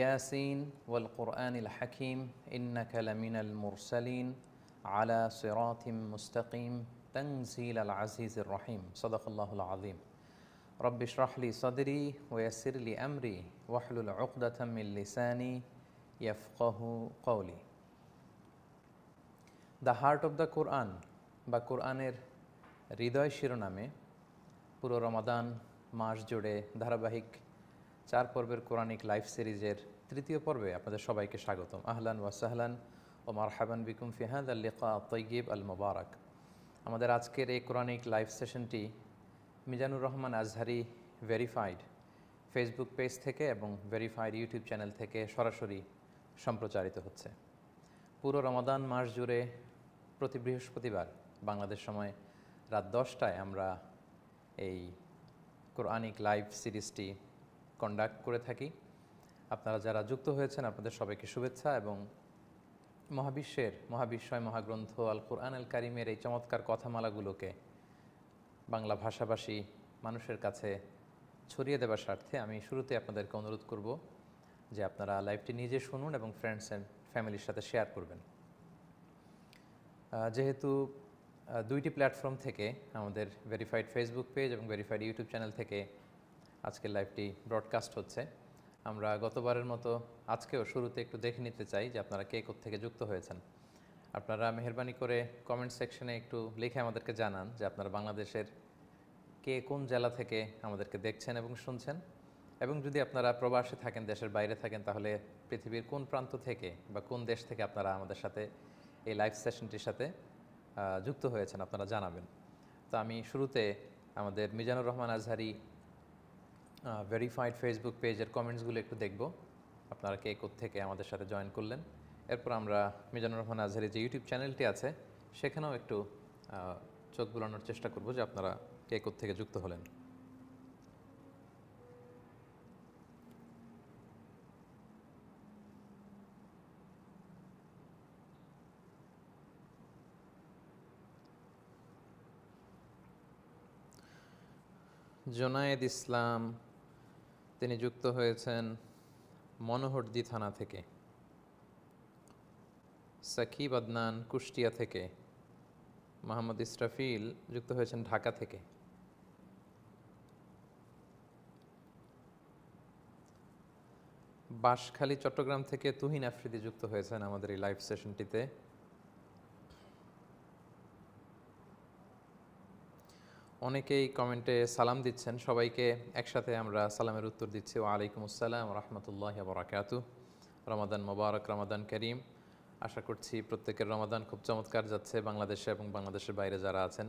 ياسين والقرآن الحكيم إنك لمن المرسلين على صراط مستقيم تنزيل العزيز الرحيم صدق الله العظيم رب اشرح لي صدري ويسر لي أمري واحلل عقدة من لساني يفقه قولي The heart of the Quran কোরআন বা কোরআনের হৃদয় শিরোনামে পুরো রমাদান মাস জুড়ে ধারাবাহিক চার পর্বের কোরআনিক লাইফ সিরিজের তৃতীয় পর্বে আপনাদের সবাইকে স্বাগতম আহলান ওয়াসাহলান ও মারহাবান বিকুম ফিহাদ আল লিকা তৈগিব আল মোবারক আমাদের আজকের এই কোরআনিক লাইভ সেশনটি Mizanur Rahman Azhari verified Facebook page থেকে এবং ভেরিফাইড ইউটিউব চ্যানেল থেকে সরাসরি সম্প্রচারিত হচ্ছে পুরো রমাদান মাস জুড়ে প্রতি বৃহস্পতিবার বাংলাদেশ সময় রাত দশটায় আমরা এই কোরআনিক লাইভ সিরিজটি কন্ডাক্ট করে থাকি আপনারা যারা যুক্ত হয়েছেন আপনাদের সবাইকে শুভেচ্ছা এবং মহাবিশ্বের মহাবিশ্বয় মহাগ্রন্থ আল কোরআন আল কারিমের এই চমৎকার কথামালাগুলোকে বাংলা ভাষাভাষী মানুষের কাছে ছড়িয়ে দেবার স্বার্থে আমি শুরুতে আপনাদেরকে অনুরোধ করব যে আপনারা লাইভটি নিজে শুনুন এবং ফ্রেন্ডস অ্যান্ড ফ্যামিলির সাথে শেয়ার করবেন যেহেতু দুইটি প্ল্যাটফর্ম থেকে আমাদের ভেরিফাইড ফেসবুক পেজ এবং ভেরিফাইড ইউটিউব চ্যানেল থেকে আজকের লাইভটি ব্রডকাস্ট হচ্ছে আমরা গতবারের মতো আজকেও শুরুতে একটু দেখে নিতে চাই যে আপনারা কে থেকে যুক্ত হয়েছেন আপনারা মেহরবানি করে কমেন্ট সেকশনে একটু লিখে আমাদেরকে জানান যে আপনারা বাংলাদেশের কে কোন জেলা থেকে আমাদেরকে দেখছেন এবং শুনছেন এবং যদি আপনারা প্রবাসে থাকেন দেশের বাইরে থাকেন তাহলে পৃথিবীর কোন প্রান্ত থেকে বা কোন দেশ থেকে আপনারা আমাদের সাথে এই লাইভ সেশনটির সাথে যুক্ত হয়েছেন আপনারা জানাবেন তো আমি শুরুতে আমাদের মিজানুর রহমান আজহারি ভেরিফাইড ফেসবুক পেজের কমেন্টসগুলো একটু দেখব আপনারা কে থেকে আমাদের সাথে জয়েন করলেন এরপর আমরা মিজানুর রহমান আজহারের যে ইউটিউব চ্যানেলটি আছে সেখানেও একটু চোখ বুলানোর চেষ্টা করব যে আপনারা কে থেকে যুক্ত হলেন জোনায়েদ ইসলাম তিনি যুক্ত হয়েছেন মনোহরদি থানা থেকে সাকিব আদনান কুষ্টিয়া থেকে মোহাম্মদ ইসরাফিল যুক্ত হয়েছেন ঢাকা থেকে বাঁশখালী চট্টগ্রাম থেকে তুহিন আফ্রিদি যুক্ত হয়েছেন আমাদের এই লাইভ সেশনটিতে অনেকেই কমেন্টে সালাম দিচ্ছেন সবাইকে একসাথে আমরা সালামের উত্তর দিচ্ছি ও আসসালাম রহমতুল্লাহ বরাকাত রমাদান মোবারক রমাদান করিম আশা করছি প্রত্যেকের রমাদান খুব চমৎকার যাচ্ছে বাংলাদেশে এবং বাংলাদেশের বাইরে যারা আছেন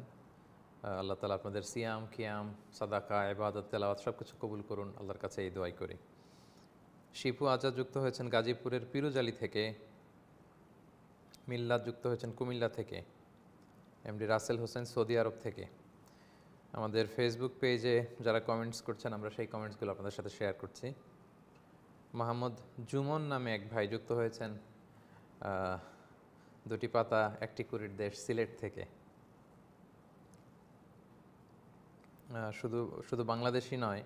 আল্লাহ তালা আপনাদের সিয়াম কিয়াম সাদাকা এবাদত তেলাওয়াত সব কিছু কবুল করুন আল্লাহর কাছে এই দোয়াই করি শিপু আজা যুক্ত হয়েছেন গাজীপুরের পিরুজালি থেকে মিল্লাদ যুক্ত হয়েছেন কুমিল্লা থেকে এমডি রাসেল হোসেন সৌদি আরব থেকে আমাদের ফেসবুক পেজে যারা কমেন্টস করছেন আমরা সেই কমেন্টসগুলো আপনাদের সাথে শেয়ার করছি মোহাম্মদ জুমন নামে এক ভাই যুক্ত হয়েছেন দুটি পাতা একটি কুড়ির দেশ সিলেট থেকে শুধু শুধু বাংলাদেশি নয়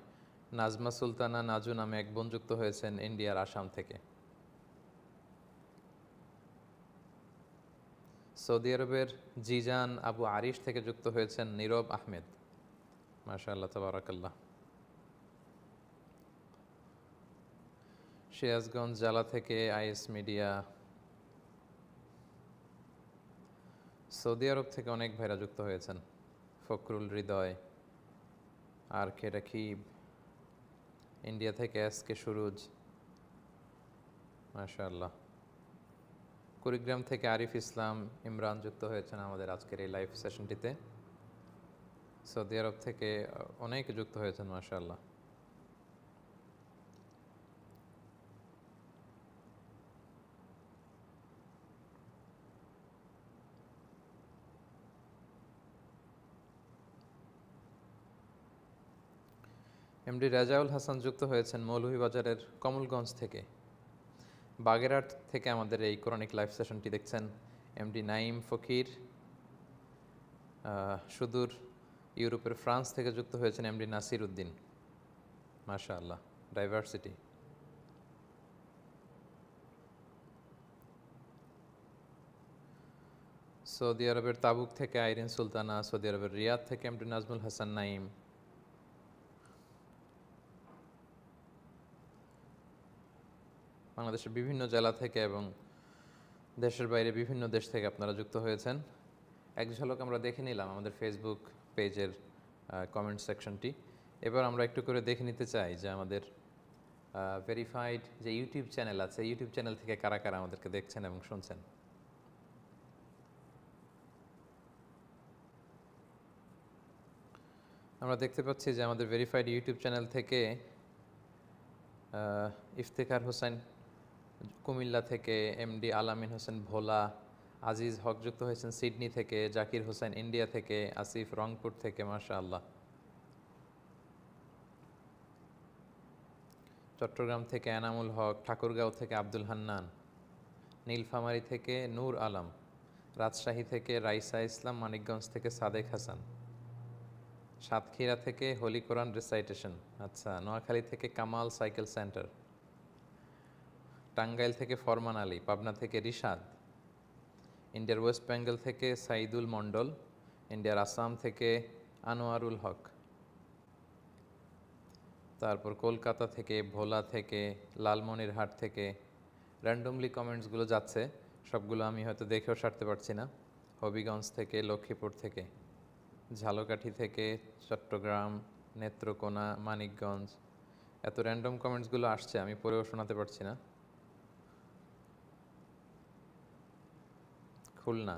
নাজমা সুলতানা নাজু নামে এক বোন যুক্ত হয়েছেন ইন্ডিয়ার আসাম থেকে সৌদি আরবের জিজান আবু আরিশ থেকে যুক্ত হয়েছেন নীরব আহমেদ মাশা আল্লাহ তবরাকাল্লাহ সিরাজগঞ্জ জেলা থেকে আইএস মিডিয়া সৌদি আরব থেকে অনেক ভাইরা যুক্ত হয়েছেন ফকরুল হৃদয় আর কে রাখিব ইন্ডিয়া থেকে এস কে সুরুজ মাশাল্লাহ কুড়িগ্রাম থেকে আরিফ ইসলাম ইমরান যুক্ত হয়েছেন আমাদের আজকের এই লাইভ সেশনটিতে সৌদি আরব থেকে অনেক যুক্ত হয়েছেন মাশাল্লাহ এমডি রাজাউল হাসান যুক্ত হয়েছেন মৌলভীবাজারের কমলগঞ্জ থেকে বাগেরহাট থেকে আমাদের এই ক্রনিক লাইভ সেশনটি দেখছেন এমডি নাইম ফকির সুদূর ইউরোপের ফ্রান্স থেকে যুক্ত হয়েছেন এমডি নাসির উদ্দিন মাশা আল্লাহ ডাইভার্সিটি সৌদি আরবের তাবুক থেকে আইরিন সুলতানা সৌদি আরবের রিয়াদ থেকে এমডি নাজমুল হাসান নাইম বাংলাদেশের বিভিন্ন জেলা থেকে এবং দেশের বাইরে বিভিন্ন দেশ থেকে আপনারা যুক্ত হয়েছেন এক ঝলক আমরা দেখে নিলাম আমাদের ফেসবুক পেজের কমেন্ট সেকশনটি এবার আমরা একটু করে দেখে নিতে চাই যে আমাদের ভেরিফাইড যে ইউটিউব চ্যানেল আছে ইউটিউব চ্যানেল থেকে কারা কারা আমাদেরকে দেখছেন এবং শুনছেন আমরা দেখতে পাচ্ছি যে আমাদের ভেরিফাইড ইউটিউব চ্যানেল থেকে ইফতেখার হোসেন কুমিল্লা থেকে এমডি আলামিন হোসেন ভোলা আজিজ হক যুক্ত হয়েছেন সিডনি থেকে জাকির হোসেন ইন্ডিয়া থেকে আসিফ রংপুর থেকে মাশা আল্লাহ চট্টগ্রাম থেকে এনামুল হক ঠাকুরগাঁও থেকে আব্দুল হান্নান নীলফামারি থেকে নূর আলম রাজশাহী থেকে রাইসা ইসলাম মানিকগঞ্জ থেকে সাদেক হাসান সাতক্ষীরা থেকে হোলি কোরআন রিসাইটেশন আচ্ছা নোয়াখালী থেকে কামাল সাইকেল সেন্টার টাঙ্গাইল থেকে ফরমান আলী পাবনা থেকে রিশাদ ইন্ডিয়ার ওয়েস্ট বেঙ্গল থেকে সাইদুল মণ্ডল ইন্ডিয়ার আসাম থেকে আনোয়ারুল হক তারপর কলকাতা থেকে ভোলা থেকে লালমনিরহাট থেকে র্যান্ডমলি কমেন্টসগুলো যাচ্ছে সবগুলো আমি হয়তো দেখেও সারতে পারছি না হবিগঞ্জ থেকে লক্ষ্মীপুর থেকে ঝালকাঠি থেকে চট্টগ্রাম নেত্রকোনা মানিকগঞ্জ এত র্যান্ডম কমেন্টসগুলো আসছে আমি পড়েও শোনাতে পারছি না খুলনা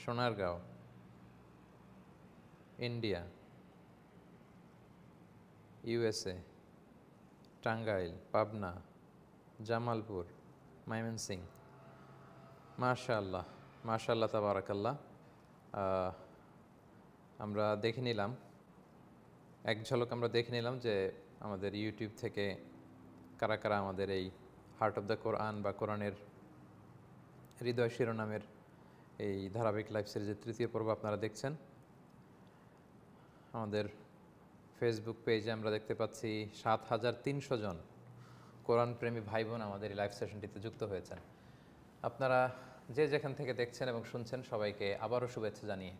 সোনারগাঁও ইন্ডিয়া ইউএসএ টাঙ্গাইল পাবনা জামালপুর ময়মনসিং মাশাল্লাহ মাশাল্লাহ তাবারাকাল্লাহ আমরা দেখে নিলাম এক ঝলক আমরা দেখে নিলাম যে আমাদের ইউটিউব থেকে কারা কারা আমাদের এই হার্ট অফ দ্য কোরআন বা কোরআনের হৃদয় শিরোনামের এই ধারাবাহিক লাইফ সিরিজের তৃতীয় পর্ব আপনারা দেখছেন আমাদের ফেসবুক পেজে আমরা দেখতে পাচ্ছি সাত হাজার তিনশো জন কোরআন প্রেমী ভাই বোন আমাদের এই লাইভ সেশনটিতে যুক্ত হয়েছেন আপনারা যে যেখান থেকে দেখছেন এবং শুনছেন সবাইকে আবারও শুভেচ্ছা জানিয়ে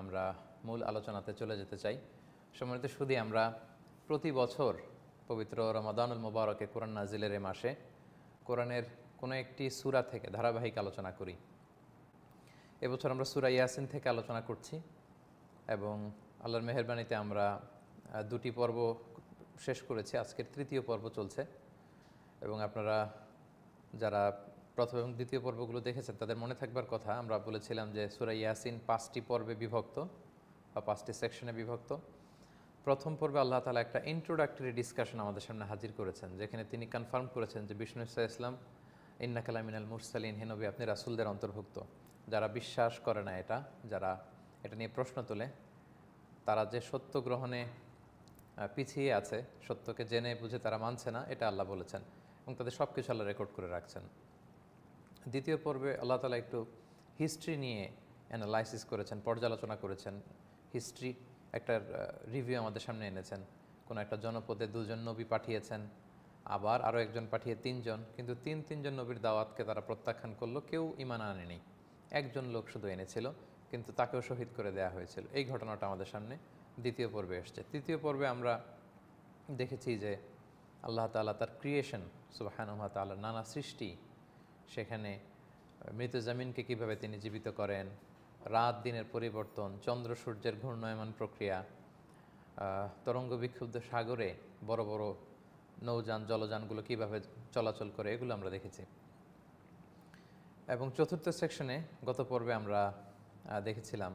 আমরা মূল আলোচনাতে চলে যেতে চাই সময়তে শুধু আমরা প্রতি বছর পবিত্র রমাদানুল মোবারকে কোরআন নাজিলের এ মাসে কোরআনের কোনো একটি সুরা থেকে ধারাবাহিক আলোচনা করি এবছর আমরা সুরা ইয়াসিন থেকে আলোচনা করছি এবং আল্লাহর মেহরবানিতে আমরা দুটি পর্ব শেষ করেছি আজকের তৃতীয় পর্ব চলছে এবং আপনারা যারা প্রথম এবং দ্বিতীয় পর্বগুলো দেখেছেন তাদের মনে থাকবার কথা আমরা বলেছিলাম যে সুরা ইয়াসিন পাঁচটি পর্বে বিভক্ত বা পাঁচটি সেকশনে বিভক্ত প্রথম পর্বে আল্লাহ তালা একটা ইন্ট্রোডাক্টরি ডিসকাশন আমাদের সামনে হাজির করেছেন যেখানে তিনি কনফার্ম করেছেন যে বিষ্ণু ইসলাম ইন্না কালামিনাল মুরসালিন হেনবি আপনি রাসুলদের অন্তর্ভুক্ত যারা বিশ্বাস করে না এটা যারা এটা নিয়ে প্রশ্ন তোলে তারা যে সত্য গ্রহণে পিছিয়ে আছে সত্যকে জেনে বুঝে তারা মানছে না এটা আল্লাহ বলেছেন এবং তাদের সব কিছু আল্লাহ রেকর্ড করে রাখছেন দ্বিতীয় পর্বে আল্লাহ তালা একটু হিস্ট্রি নিয়ে অ্যানালাইসিস করেছেন পর্যালোচনা করেছেন হিস্ট্রি একটা রিভিউ আমাদের সামনে এনেছেন কোনো একটা জনপদে দুজন নবী পাঠিয়েছেন আবার আরও একজন পাঠিয়ে তিনজন কিন্তু তিন তিনজন নবীর দাওয়াতকে তারা প্রত্যাখ্যান করলো কেউ ইমান আনেনি একজন লোক শুধু এনেছিল কিন্তু তাকেও শহীদ করে দেয়া হয়েছিল এই ঘটনাটা আমাদের সামনে দ্বিতীয় পর্বে এসছে তৃতীয় পর্বে আমরা দেখেছি যে আল্লাহ তালা তার ক্রিয়েশন সুবাহানুমা তাল্লাহ নানা সৃষ্টি সেখানে মৃত জমিনকে কীভাবে তিনি জীবিত করেন রাত দিনের পরিবর্তন চন্দ্র সূর্যের ঘূর্ণয়মান প্রক্রিয়া তরঙ্গ বিক্ষুব্ধ সাগরে বড় বড় নৌযান জলযানগুলো কীভাবে চলাচল করে এগুলো আমরা দেখেছি এবং চতুর্থ সেকশনে গত পর্বে আমরা দেখেছিলাম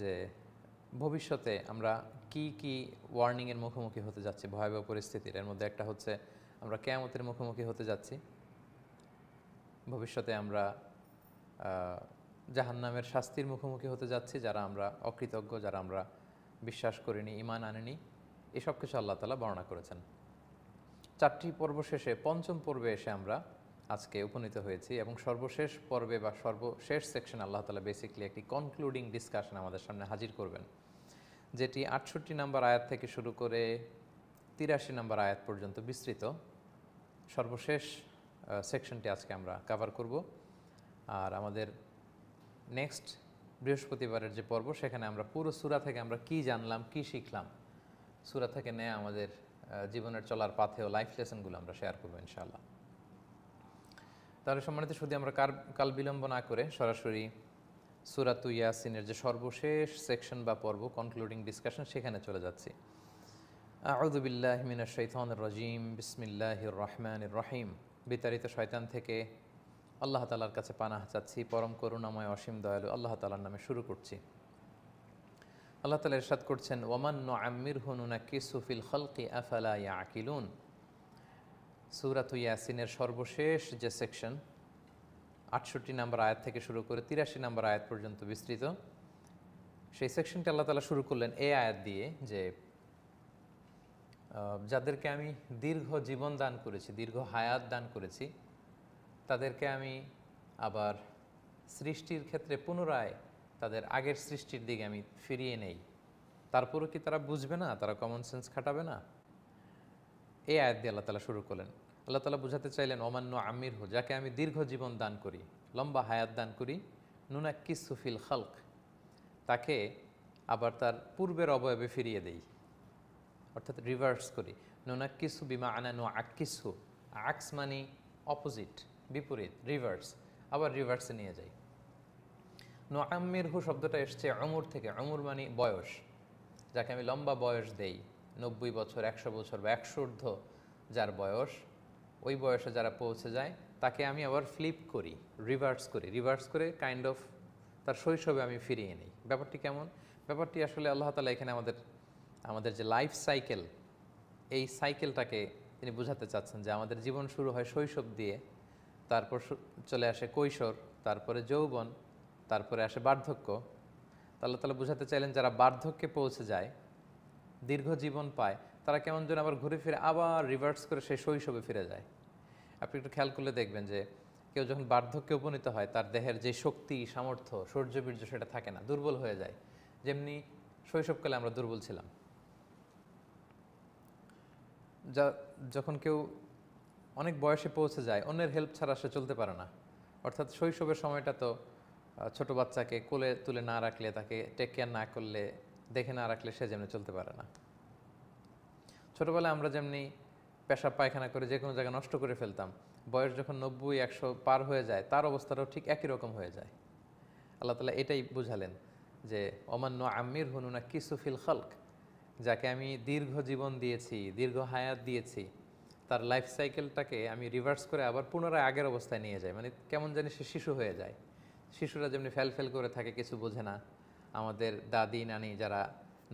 যে ভবিষ্যতে আমরা কি কি ওয়ার্নিংয়ের মুখোমুখি হতে যাচ্ছি ভয়াবহ পরিস্থিতির এর মধ্যে একটা হচ্ছে আমরা কেয়ামতের মুখোমুখি হতে যাচ্ছি ভবিষ্যতে আমরা জাহান্নামের শাস্তির মুখোমুখি হতে যাচ্ছি যারা আমরা অকৃতজ্ঞ যারা আমরা বিশ্বাস করিনি ইমান আনিনি এসব কিছু আল্লাহ তালা বর্ণনা করেছেন চারটি পর্ব শেষে পঞ্চম পর্বে এসে আমরা আজকে উপনীত হয়েছি এবং সর্বশেষ পর্বে বা সর্বশেষ সেকশন আল্লাহ তালা বেসিকলি একটি কনক্লুডিং ডিসকাশন আমাদের সামনে হাজির করবেন যেটি আটষট্টি নাম্বার আয়াত থেকে শুরু করে তিরাশি নাম্বার আয়াত পর্যন্ত বিস্তৃত সর্বশেষ সেকশনটি আজকে আমরা কাভার করব আর আমাদের নেক্সট বৃহস্পতিবারের যে পর্ব সেখানে আমরা পুরো সুরা থেকে আমরা কি জানলাম কি শিখলাম সুরা থেকে নেয়া আমাদের জীবনের চলার ও লাইফ লেসনগুলো আমরা শেয়ার করবো ইনশাল্লাহ তাহলে সম্মানিত শুধু আমরা কাল বিলম্ব না করে সরাসরি সুরাতু ইয়াসিনের যে সর্বশেষ সেকশন বা পর্ব কনক্লুডিং ডিসকাশন সেখানে চলে যাচ্ছি আউদুবিল্লাহ মিনা শৈতান রাজিম বিসমিল্লাহ রহমান রহিম বিতাড়িত শয়তান থেকে আল্লাহ তালার কাছে পানাহ চাচ্ছি পরম করুণাময় অসীম দয়ালু আল্লাহ তালার নামে শুরু করছি আল্লাহ তালা ইরশাদ করছেন ওমান ন আমির হনুনা কিসুফিল খলকি আফালা ইয়া আকিলুন সুরাত ইয়াসিনের সর্বশেষ যে সেকশন আটষট্টি নম্বর আয়াত থেকে শুরু করে তিরাশি নম্বর আয়াত পর্যন্ত বিস্তৃত সেই সেকশনটি আল্লাহ তালা শুরু করলেন এ আয়াত দিয়ে যে যাদেরকে আমি দীর্ঘ জীবন দান করেছি দীর্ঘ হায়াত দান করেছি তাদেরকে আমি আবার সৃষ্টির ক্ষেত্রে পুনরায় তাদের আগের সৃষ্টির দিকে আমি ফিরিয়ে নেই তারপরও কি তারা বুঝবে না তারা কমন সেন্স খাটাবে না এই আয়াত দিয়ে আল্লাহ তালা শুরু করলেন আল্লাহ তালা বুঝাতে চাইলেন অমান্য আমির হো যাকে আমি দীর্ঘ জীবন দান করি লম্বা হায়াত দান করি নুনাক্কি সুফিল খালক তাকে আবার তার পূর্বের অবয়বে ফিরিয়ে দেই অর্থাৎ রিভার্স করি নুনাক্কিসু বিমা আনানু আক্কিসু আক্স মানি অপোজিট বিপরীত রিভার্স আবার রিভার্সে নিয়ে যাই নোয়াম্মির হু শব্দটা এসছে অমর থেকে অমর মানে বয়স যাকে আমি লম্বা বয়স দেই নব্বই বছর একশো বছর বা একশোর্ধ যার বয়স ওই বয়সে যারা পৌঁছে যায় তাকে আমি আবার ফ্লিপ করি রিভার্স করি রিভার্স করে কাইন্ড অফ তার শৈশবে আমি ফিরিয়ে নিই ব্যাপারটি কেমন ব্যাপারটি আসলে আল্লাহ তালা এখানে আমাদের আমাদের যে লাইফ সাইকেল এই সাইকেলটাকে তিনি বোঝাতে চাচ্ছেন যে আমাদের জীবন শুরু হয় শৈশব দিয়ে তারপর চলে আসে কৈশোর তারপরে যৌবন তারপরে আসে বার্ধক্য তাহলে তাহলে বোঝাতে চাইলেন যারা বার্ধক্যে পৌঁছে যায় দীর্ঘ জীবন পায় তারা কেমন যেন আবার ঘুরে ফিরে আবার রিভার্স করে সেই শৈশবে ফিরে যায় আপনি একটু খেয়াল করলে দেখবেন যে কেউ যখন বার্ধক্যে উপনীত হয় তার দেহের যে শক্তি সামর্থ্য সৌর্যবীর্য সেটা থাকে না দুর্বল হয়ে যায় যেমনি শৈশবকালে আমরা দুর্বল ছিলাম যা যখন কেউ অনেক বয়সে পৌঁছে যায় অন্যের হেল্প ছাড়া সে চলতে পারে না অর্থাৎ শৈশবের সময়টা তো ছোট বাচ্চাকে কোলে তুলে না রাখলে তাকে টেক কেয়ার না করলে দেখে না রাখলে সে যেমনি চলতে পারে না ছোটোবেলায় আমরা যেমনি পেশা পায়খানা করে যে কোনো জায়গায় নষ্ট করে ফেলতাম বয়স যখন নব্বই একশো পার হয়ে যায় তার অবস্থাটাও ঠিক একই রকম হয়ে যায় আল্লাহ তালা এটাই বুঝালেন যে অমান্য আমির হনুনা কিসুফিল খালক যাকে আমি দীর্ঘ জীবন দিয়েছি দীর্ঘ হায়াত দিয়েছি তার লাইফ সাইকেলটাকে আমি রিভার্স করে আবার পুনরায় আগের অবস্থায় নিয়ে যাই মানে কেমন জানি সে শিশু হয়ে যায় শিশুরা যেমনি ফেল ফেল করে থাকে কিছু বোঝে না আমাদের দাদি নানি যারা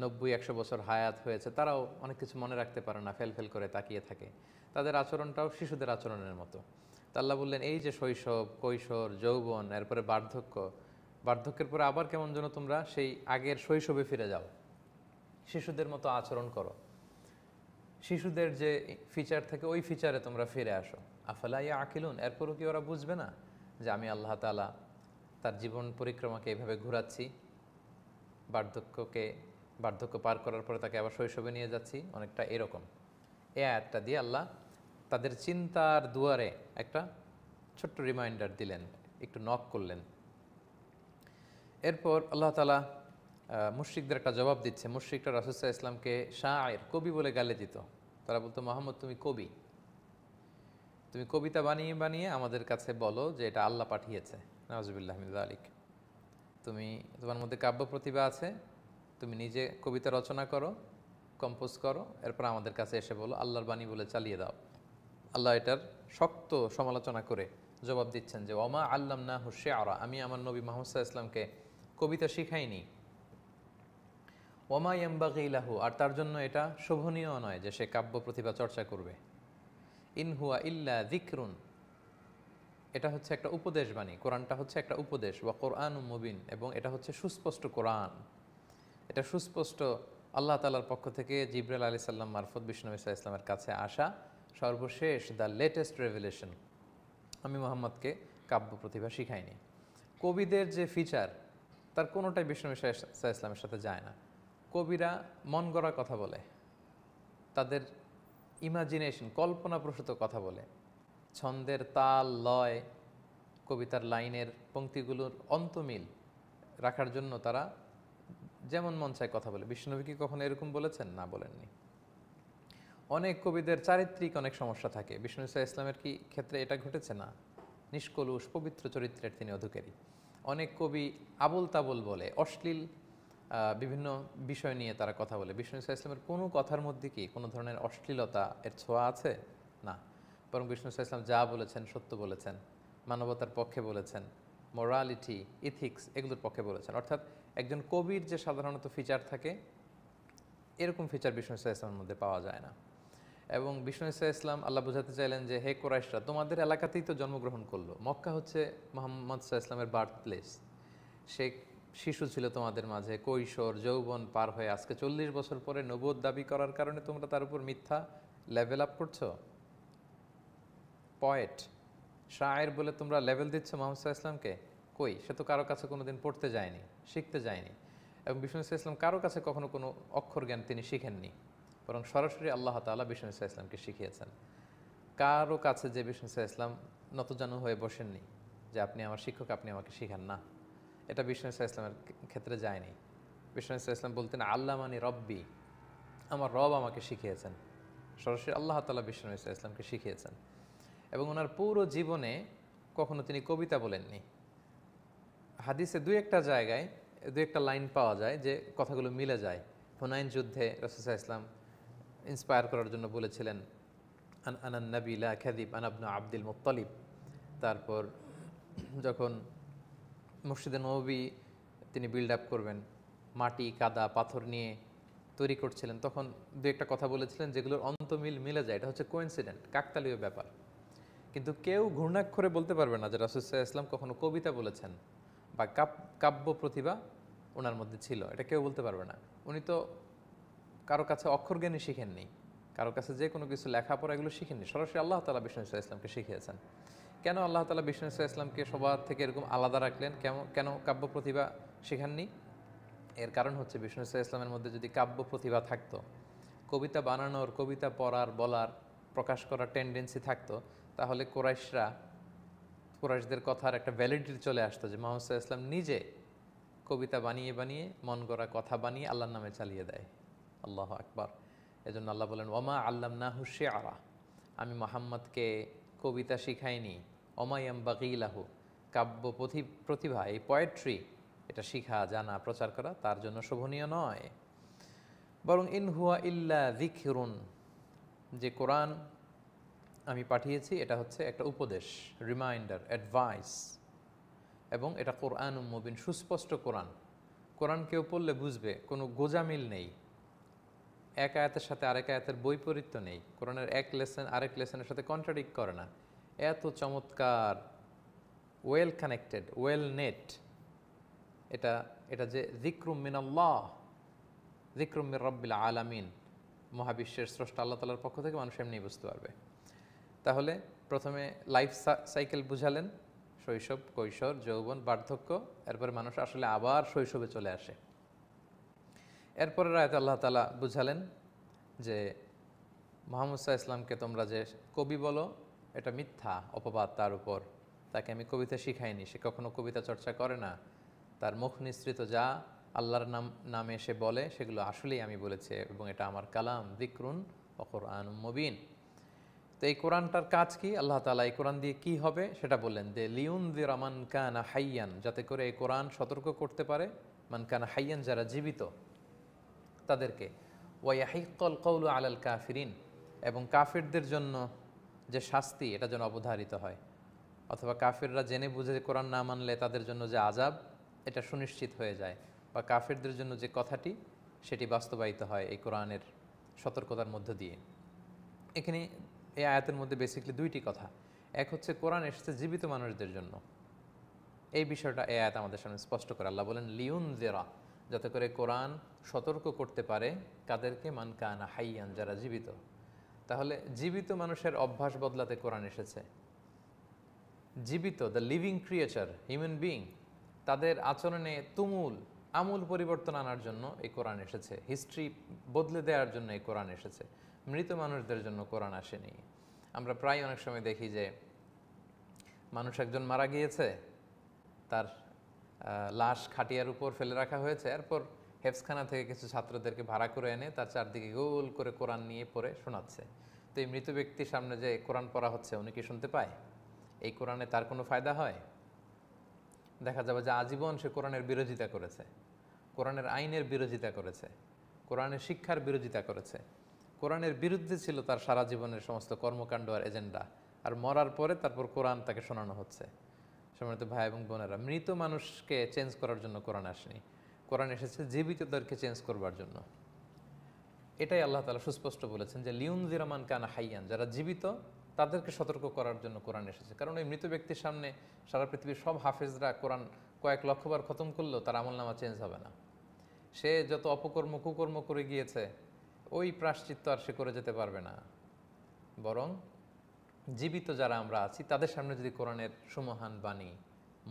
নব্বই একশো বছর হায়াত হয়েছে তারাও অনেক কিছু মনে রাখতে পারে না ফেল ফেল করে তাকিয়ে থাকে তাদের আচরণটাও শিশুদের আচরণের মতো তাল্লা বললেন এই যে শৈশব কৈশোর যৌবন এরপরে বার্ধক্য বার্ধক্যের পরে আবার কেমন যেন তোমরা সেই আগের শৈশবে ফিরে যাও শিশুদের মতো আচরণ করো শিশুদের যে ফিচার থেকে ওই ফিচারে তোমরা ফিরে আসো আফালাইয়া আকিলুন এরপরও কি ওরা বুঝবে না যে আমি আল্লাহ তালা তার জীবন পরিক্রমাকে এভাবে ঘুরাচ্ছি বার্ধক্যকে বার্ধক্য পার করার পরে তাকে আবার শৈশবে নিয়ে যাচ্ছি অনেকটা এরকম এ আয়াতটা দিয়ে আল্লাহ তাদের চিন্তার দুয়ারে একটা ছোট্ট রিমাইন্ডার দিলেন একটু নক করলেন এরপর আল্লাহ তালা মুশ্রিকদের একটা জবাব দিচ্ছে মুশ্রিকরা রাসুসা ইসলামকে শাহ আয়ের কবি বলে গালে দিত তারা বলতো মোহাম্মদ তুমি কবি তুমি কবিতা বানিয়ে বানিয়ে আমাদের কাছে বলো যে এটা আল্লাহ পাঠিয়েছে নওয়াজবিল্লাহমিদ আলিক তুমি তোমার মধ্যে কাব্য প্রতিভা আছে তুমি নিজে কবিতা রচনা করো কম্পোজ করো এরপর আমাদের কাছে এসে বলো আল্লাহর বাণী বলে চালিয়ে দাও আল্লাহ এটার শক্ত সমালোচনা করে জবাব দিচ্ছেন যে ওমা আল্লাম না হুসে আরা আমি আমার নবী মাহমুদা ইসলামকে কবিতা শিখাইনি ওমা ইয়াম্বাগি ইলাহু আর তার জন্য এটা শোভনীয় নয় যে সে কাব্য প্রতিভা চর্চা করবে ইনহুয়া ইল্লা দিকরুন এটা হচ্ছে একটা উপদেশ বাণী কোরআনটা হচ্ছে একটা উপদেশ বা কোরআন মুবিন এবং এটা হচ্ছে সুস্পষ্ট কোরআন এটা সুস্পষ্ট আল্লাহ তালার পক্ষ থেকে জিবরাল আলি সাল্লাম মারফত বিষ্ণু ইসা ইসলামের কাছে আসা সর্বশেষ দ্য লেটেস্ট রেভলিউশন আমি মোহাম্মদকে কাব্য প্রতিভা শিখাইনি কবিদের যে ফিচার তার কোনোটাই বিষ্ণু ইসা ইসলামের সাথে যায় না কবিরা মন গড়া কথা বলে তাদের ইমাজিনেশন কল্পনাপ্রসূত কথা বলে ছন্দের তাল লয় কবিতার লাইনের পঙ্ক্তিগুলোর অন্তমিল রাখার জন্য তারা যেমন মন চায় কথা বলে বিষ্ণুনবী কি কখনো এরকম বলেছেন না বলেননি অনেক কবিদের চারিত্রিক অনেক সমস্যা থাকে বিষ্ণু ইসা ইসলামের কি ক্ষেত্রে এটা ঘটেছে না নিষ্কলুষ পবিত্র চরিত্রের তিনি অধিকারী অনেক কবি আবুল তাবুল বলে অশ্লীল বিভিন্ন বিষয় নিয়ে তারা কথা বলে বিষ্ণু ইসা ইসলামের কোনো কথার মধ্যে কি কোনো ধরনের অশ্লীলতা এর ছোঁয়া আছে না বরং বিষ্ণু ইসলাম যা বলেছেন সত্য বলেছেন মানবতার পক্ষে বলেছেন মোরালিটি ইথিক্স এগুলোর পক্ষে বলেছেন অর্থাৎ একজন কবির যে সাধারণত ফিচার থাকে এরকম ফিচার বিষ্ণু ইসলামের মধ্যে পাওয়া যায় না এবং বিষ্ণু ইসা ইসলাম আল্লাহ বোঝাতে চাইলেন যে হে কোরাইশরা তোমাদের এলাকাতেই তো জন্মগ্রহণ করলো মক্কা হচ্ছে মোহাম্মদ সাহা ইসলামের বার্থ প্লেস সে শিশু ছিল তোমাদের মাঝে কৈশোর যৌবন পার হয়ে আজকে চল্লিশ বছর পরে নবদ দাবি করার কারণে তোমরা তার উপর মিথ্যা লেভেল আপ করছো পয়েট শায়ের বলে তোমরা লেভেল দিচ্ছ মোহাম্মদ ইসলামকে কই সে তো কারো কাছে কোনোদিন পড়তে যায়নি শিখতে যায়নি এবং বিষ্ণু ইসলাম কারো কাছে কখনো কোনো অক্ষর জ্ঞান তিনি শিখেননি বরং সরাসরি আল্লাহ তালা বিষ্ণু ইসলামকে শিখিয়েছেন কারো কাছে যে বিষ্ণু ইসলাম নতজানু হয়ে বসেননি যে আপনি আমার শিক্ষক আপনি আমাকে শিখান না এটা বিষ্ণু ইসলামের ক্ষেত্রে যায়নি বিষ্ণু ইসলাম বলতেন আল্লাহ মানি রব্বি আমার রব আমাকে শিখিয়েছেন সরাসরি আল্লাহ তালা বিষ্ণু ইসলামকে শিখিয়েছেন এবং ওনার পুরো জীবনে কখনো তিনি কবিতা বলেননি হাদিসে দু একটা জায়গায় দু একটা লাইন পাওয়া যায় যে কথাগুলো মিলে যায় হুনাইন যুদ্ধে রসুসা ইসলাম ইন্সপায়ার করার জন্য বলেছিলেন আন আনান নবিলা খাদিব আনাবনু আব্দুল মুতালিব তারপর যখন মুর্শিদে নবী তিনি বিল্ড আপ করবেন মাটি কাদা পাথর নিয়ে তৈরি করছিলেন তখন দু একটা কথা বলেছিলেন যেগুলোর অন্তমিল মিলে যায় এটা হচ্ছে কোইন্সিডেন্ট কাকতালীয় ব্যাপার কিন্তু কেউ ঘূর্ণাক্ষরে বলতে পারবে না যে রাসুসাহ ইসলাম কখনো কবিতা বলেছেন বা কাব্য প্রতিভা ওনার মধ্যে ছিল এটা কেউ বলতে পারবে না উনি তো কারো কাছে অক্ষর জ্ঞানী শিখেননি কারো কাছে যে কোনো কিছু লেখাপড়া এগুলো শিখেননি সরাসরি আল্লাহ তালা বিষ্ণু ইসলামকে শিখিয়েছেন কেন আল্লাহ তালা বিষ্ণু ইসলামকে সবার থেকে এরকম আলাদা রাখলেন কেমন কেন কাব্য প্রতিভা শেখাননি এর কারণ হচ্ছে বিষ্ণু ইসলামের মধ্যে যদি কাব্য প্রতিভা থাকতো কবিতা বানানোর কবিতা পড়ার বলার প্রকাশ করার টেন্ডেন্সি থাকতো তাহলে কোরাইশরা কোরাইশদের কথার একটা ভ্যালিডিটি চলে আসতো যে মোহাম্মদ ইসলাম নিজে কবিতা বানিয়ে বানিয়ে মন করা কথা বানিয়ে আল্লাহর নামে চালিয়ে দেয় আল্লাহ এই এজন্য আল্লাহ বলেন ওমা আল্লাম না হুসে আরা আমি মোহাম্মদকে কবিতা শিখাইনি ওমায়াম বাকিলাহু কাব্য প্রতিভা এই পোয়েট্রি এটা শিখা জানা প্রচার করা তার জন্য শোভনীয় নয় বরং ইনহুয়া ইল্লা দিক যে কোরআন আমি পাঠিয়েছি এটা হচ্ছে একটা উপদেশ রিমাইন্ডার অ্যাডভাইস এবং এটা কোরআন মুবিন সুস্পষ্ট কোরআন কোরআন কেউ পড়লে বুঝবে কোনো গোজামিল নেই এক আয়াতের সাথে আরেক আয়াতের বৈপরীত্য নেই কোরআনের এক লেসন আরেক লেসনের সাথে কন্ট্রাডিক করে না এত চমৎকার ওয়েল কানেক্টেড ওয়েল নেট এটা এটা যে জিক্রুম মিনাল্লাহ জিক্রুম মির রব্বিল আলামিন মহাবিশ্বের স্রষ্টা আল্লাহ তালার পক্ষ থেকে মানুষ এমনি বুঝতে পারবে তাহলে প্রথমে লাইফ সাইকেল বুঝালেন শৈশব কৈশোর যৌবন বার্ধক্য এরপরে মানুষ আসলে আবার শৈশবে চলে আসে এরপরে রায়ত আল্লাহ তালা বুঝালেন যে মোহাম্মদ সাহা ইসলামকে তোমরা যে কবি বলো এটা মিথ্যা অপবাদ তার উপর তাকে আমি কবিতা শিখাইনি সে কখনো কবিতা চর্চা করে না তার মুখ নিঃসৃত যা আল্লাহর নাম নামে সে বলে সেগুলো আসলেই আমি বলেছি এবং এটা আমার কালাম দিকরুন অকর আনুমবিন তো এই কোরআনটার কাজ কি আল্লাহ তালা এই কোরআন দিয়ে কি হবে সেটা বললেন দে লিউন দি রামান কানা হাইয়ান যাতে করে এই কোরআন সতর্ক করতে পারে মান কানা হাইয়ান যারা জীবিত তাদেরকে ওয়াহিকল কৌল আল আল কাফিরিন এবং কাফিরদের জন্য যে শাস্তি এটা যেন অবধারিত হয় অথবা কাফিররা জেনে বুঝে কোরআন না মানলে তাদের জন্য যে আজাব এটা সুনিশ্চিত হয়ে যায় বা কাফিরদের জন্য যে কথাটি সেটি বাস্তবায়িত হয় এই কোরআনের সতর্কতার মধ্য দিয়ে এখানে এই আয়াতের মধ্যে বেসিকলি দুইটি কথা এক হচ্ছে কোরআন এসেছে জীবিত মানুষদের জন্য এই বিষয়টা এ আয়াত আমাদের সামনে স্পষ্ট করে আল্লাহ বলেন লিউন জেরা যাতে করে কোরআন সতর্ক করতে পারে কাদেরকে মানকানা হাইয়ান যারা জীবিত তাহলে জীবিত মানুষের অভ্যাস বদলাতে কোরআন এসেছে জীবিত the living creature human being তাদের আচরণে তুমুল আমূল পরিবর্তন আনার জন্য এই কোরআন এসেছে হিস্ট্রি বদলে দেওয়ার জন্য এই কোরআন এসেছে মৃত মানুষদের জন্য কোরআন আসেনি আমরা প্রায় অনেক সময় দেখি যে মানুষ একজন মারা গিয়েছে তার লাশ খাটিয়ার উপর ফেলে রাখা হয়েছে এরপর হেফসখানা থেকে কিছু ছাত্রদেরকে ভাড়া করে এনে তার চারদিকে গোল করে কোরআন নিয়ে পড়ে শোনাচ্ছে তো এই মৃত ব্যক্তির সামনে যে কোরআন পড়া হচ্ছে উনি কি শুনতে পায় এই কোরআনে তার কোনো ফায়দা হয় দেখা যাবে যে আজীবন সে কোরআনের বিরোধিতা করেছে কোরআনের আইনের বিরোধিতা করেছে কোরআনের শিক্ষার বিরোধিতা করেছে কোরআনের বিরুদ্ধে ছিল তার সারা জীবনের সমস্ত কর্মকাণ্ড আর এজেন্ডা আর মরার পরে তারপর কোরআন তাকে শোনানো হচ্ছে সম্মানিত ভাই এবং বোনেরা মৃত মানুষকে চেঞ্জ করার জন্য কোরআন আসেনি কোরআন এসেছে জীবিতদেরকে চেঞ্জ করবার জন্য এটাই আল্লাহ তালা সুস্পষ্ট বলেছেন যে লিউন জিরামান কান হাইয়ান যারা জীবিত তাদেরকে সতর্ক করার জন্য কোরআন এসেছে কারণ ওই মৃত ব্যক্তির সামনে সারা পৃথিবীর সব হাফেজরা কোরআন কয়েক লক্ষবার খতম করলেও তার নামা চেঞ্জ হবে না সে যত অপকর্ম কুকর্ম করে গিয়েছে ওই প্রাশ্চিত্য আর সে করে যেতে পারবে না বরং জীবিত যারা আমরা আছি তাদের সামনে যদি কোরআনের সুমহান বাণী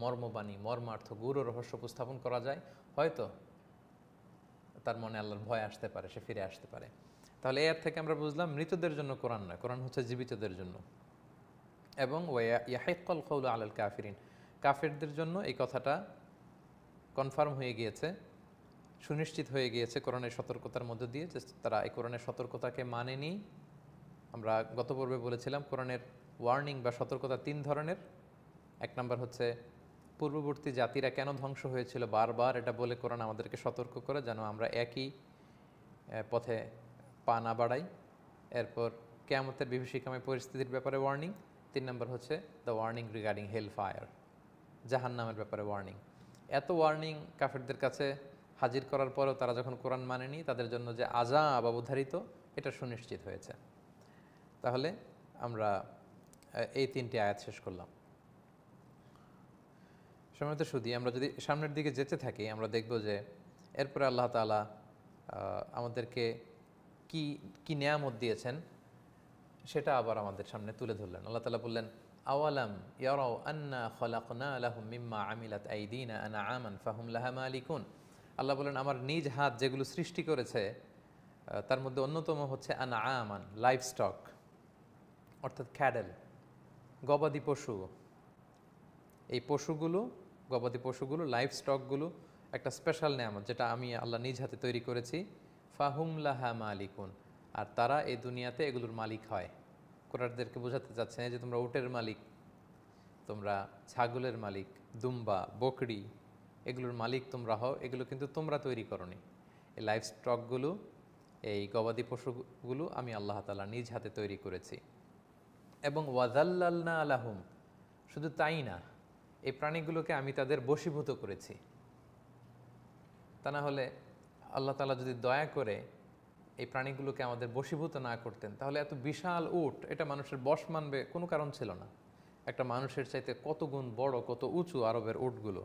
মর্মবাণী মর্মার্থ গুরু রহস্য উপস্থাপন করা যায় হয়তো তার মনে আল্লাহর ভয় আসতে পারে সে ফিরে আসতে পারে তাহলে এর থেকে আমরা বুঝলাম মৃতদের জন্য কোরআন নয় কোরআন হচ্ছে জীবিতদের জন্য এবং ইয়াহেকল কৌল আল কাফিরিন কাফেরদের জন্য এই কথাটা কনফার্ম হয়ে গিয়েছে সুনিশ্চিত হয়ে গিয়েছে কোরআনের সতর্কতার মধ্য দিয়ে যে তারা এই কোরআনের সতর্কতাকে মানেনি আমরা গত পর্বে বলেছিলাম কোরআনের ওয়ার্নিং বা সতর্কতা তিন ধরনের এক নম্বর হচ্ছে পূর্ববর্তী জাতিরা কেন ধ্বংস হয়েছিল বারবার এটা বলে কোরআন আমাদেরকে সতর্ক করে যেন আমরা একই পথে পা না বাড়াই এরপর কেয়ামতের বিভীষিকাময় পরিস্থিতির ব্যাপারে ওয়ার্নিং তিন নম্বর হচ্ছে the warning regarding hell fire জাহান্নামের ব্যাপারে ওয়ার্নিং এত ওয়ার্নিং কাফেরদের কাছে হাজির করার পরেও তারা যখন কোরআন মানেনি তাদের জন্য যে বা উদ্ধারিত এটা সুনিশ্চিত হয়েছে তাহলে আমরা এই তিনটি আয়াত শেষ করলাম সময়ত শুধু আমরা যদি সামনের দিকে যেতে থাকি আমরা দেখব যে এরপরে আল্লাহ তালা আমাদেরকে কি কি নিয়ামত দিয়েছেন সেটা আবার আমাদের সামনে তুলে ধরলেন আল্লাহ তালা বললেন আওয়ালাম ইয়ারাও আন্না খলাকনা আলাহ মিম্মা আমিলাত আইদিনা আনা আমান ফাহুম লাহামা আলিকুন আল্লাহ বলেন আমার নিজ হাত যেগুলো সৃষ্টি করেছে তার মধ্যে অন্যতম হচ্ছে আন আমান লাইফ স্টক অর্থাৎ খ্যাডেল গবাদি পশু এই পশুগুলো গবাদি পশুগুলো লাইফ স্টকগুলো একটা স্পেশাল নেয়ামত যেটা আমি আল্লাহ নিজ হাতে তৈরি করেছি ফাহুম লাহা মালিকুন আর তারা এই দুনিয়াতে এগুলোর মালিক হয় কোরআদেরকে বোঝাতে চাচ্ছে যে তোমরা উটের মালিক তোমরা ছাগলের মালিক দুম্বা বকরি এগুলোর মালিক তোমরা হও এগুলো কিন্তু তোমরা তৈরি করনি এই লাইফ স্টকগুলো এই গবাদি পশুগুলো আমি আল্লাহ তালা নিজ হাতে তৈরি করেছি এবং ওয়াজাল্লালনা আলাহুম শুধু তাই না এই প্রাণীগুলোকে আমি তাদের বশীভূত করেছি তা না হলে আল্লাহ তালা যদি দয়া করে এই প্রাণীগুলোকে আমাদের বশীভূত না করতেন তাহলে এত বিশাল উট এটা মানুষের বশ মানবে কোনো কারণ ছিল না একটা মানুষের চাইতে কত গুণ বড় কত উঁচু আরবের উটগুলো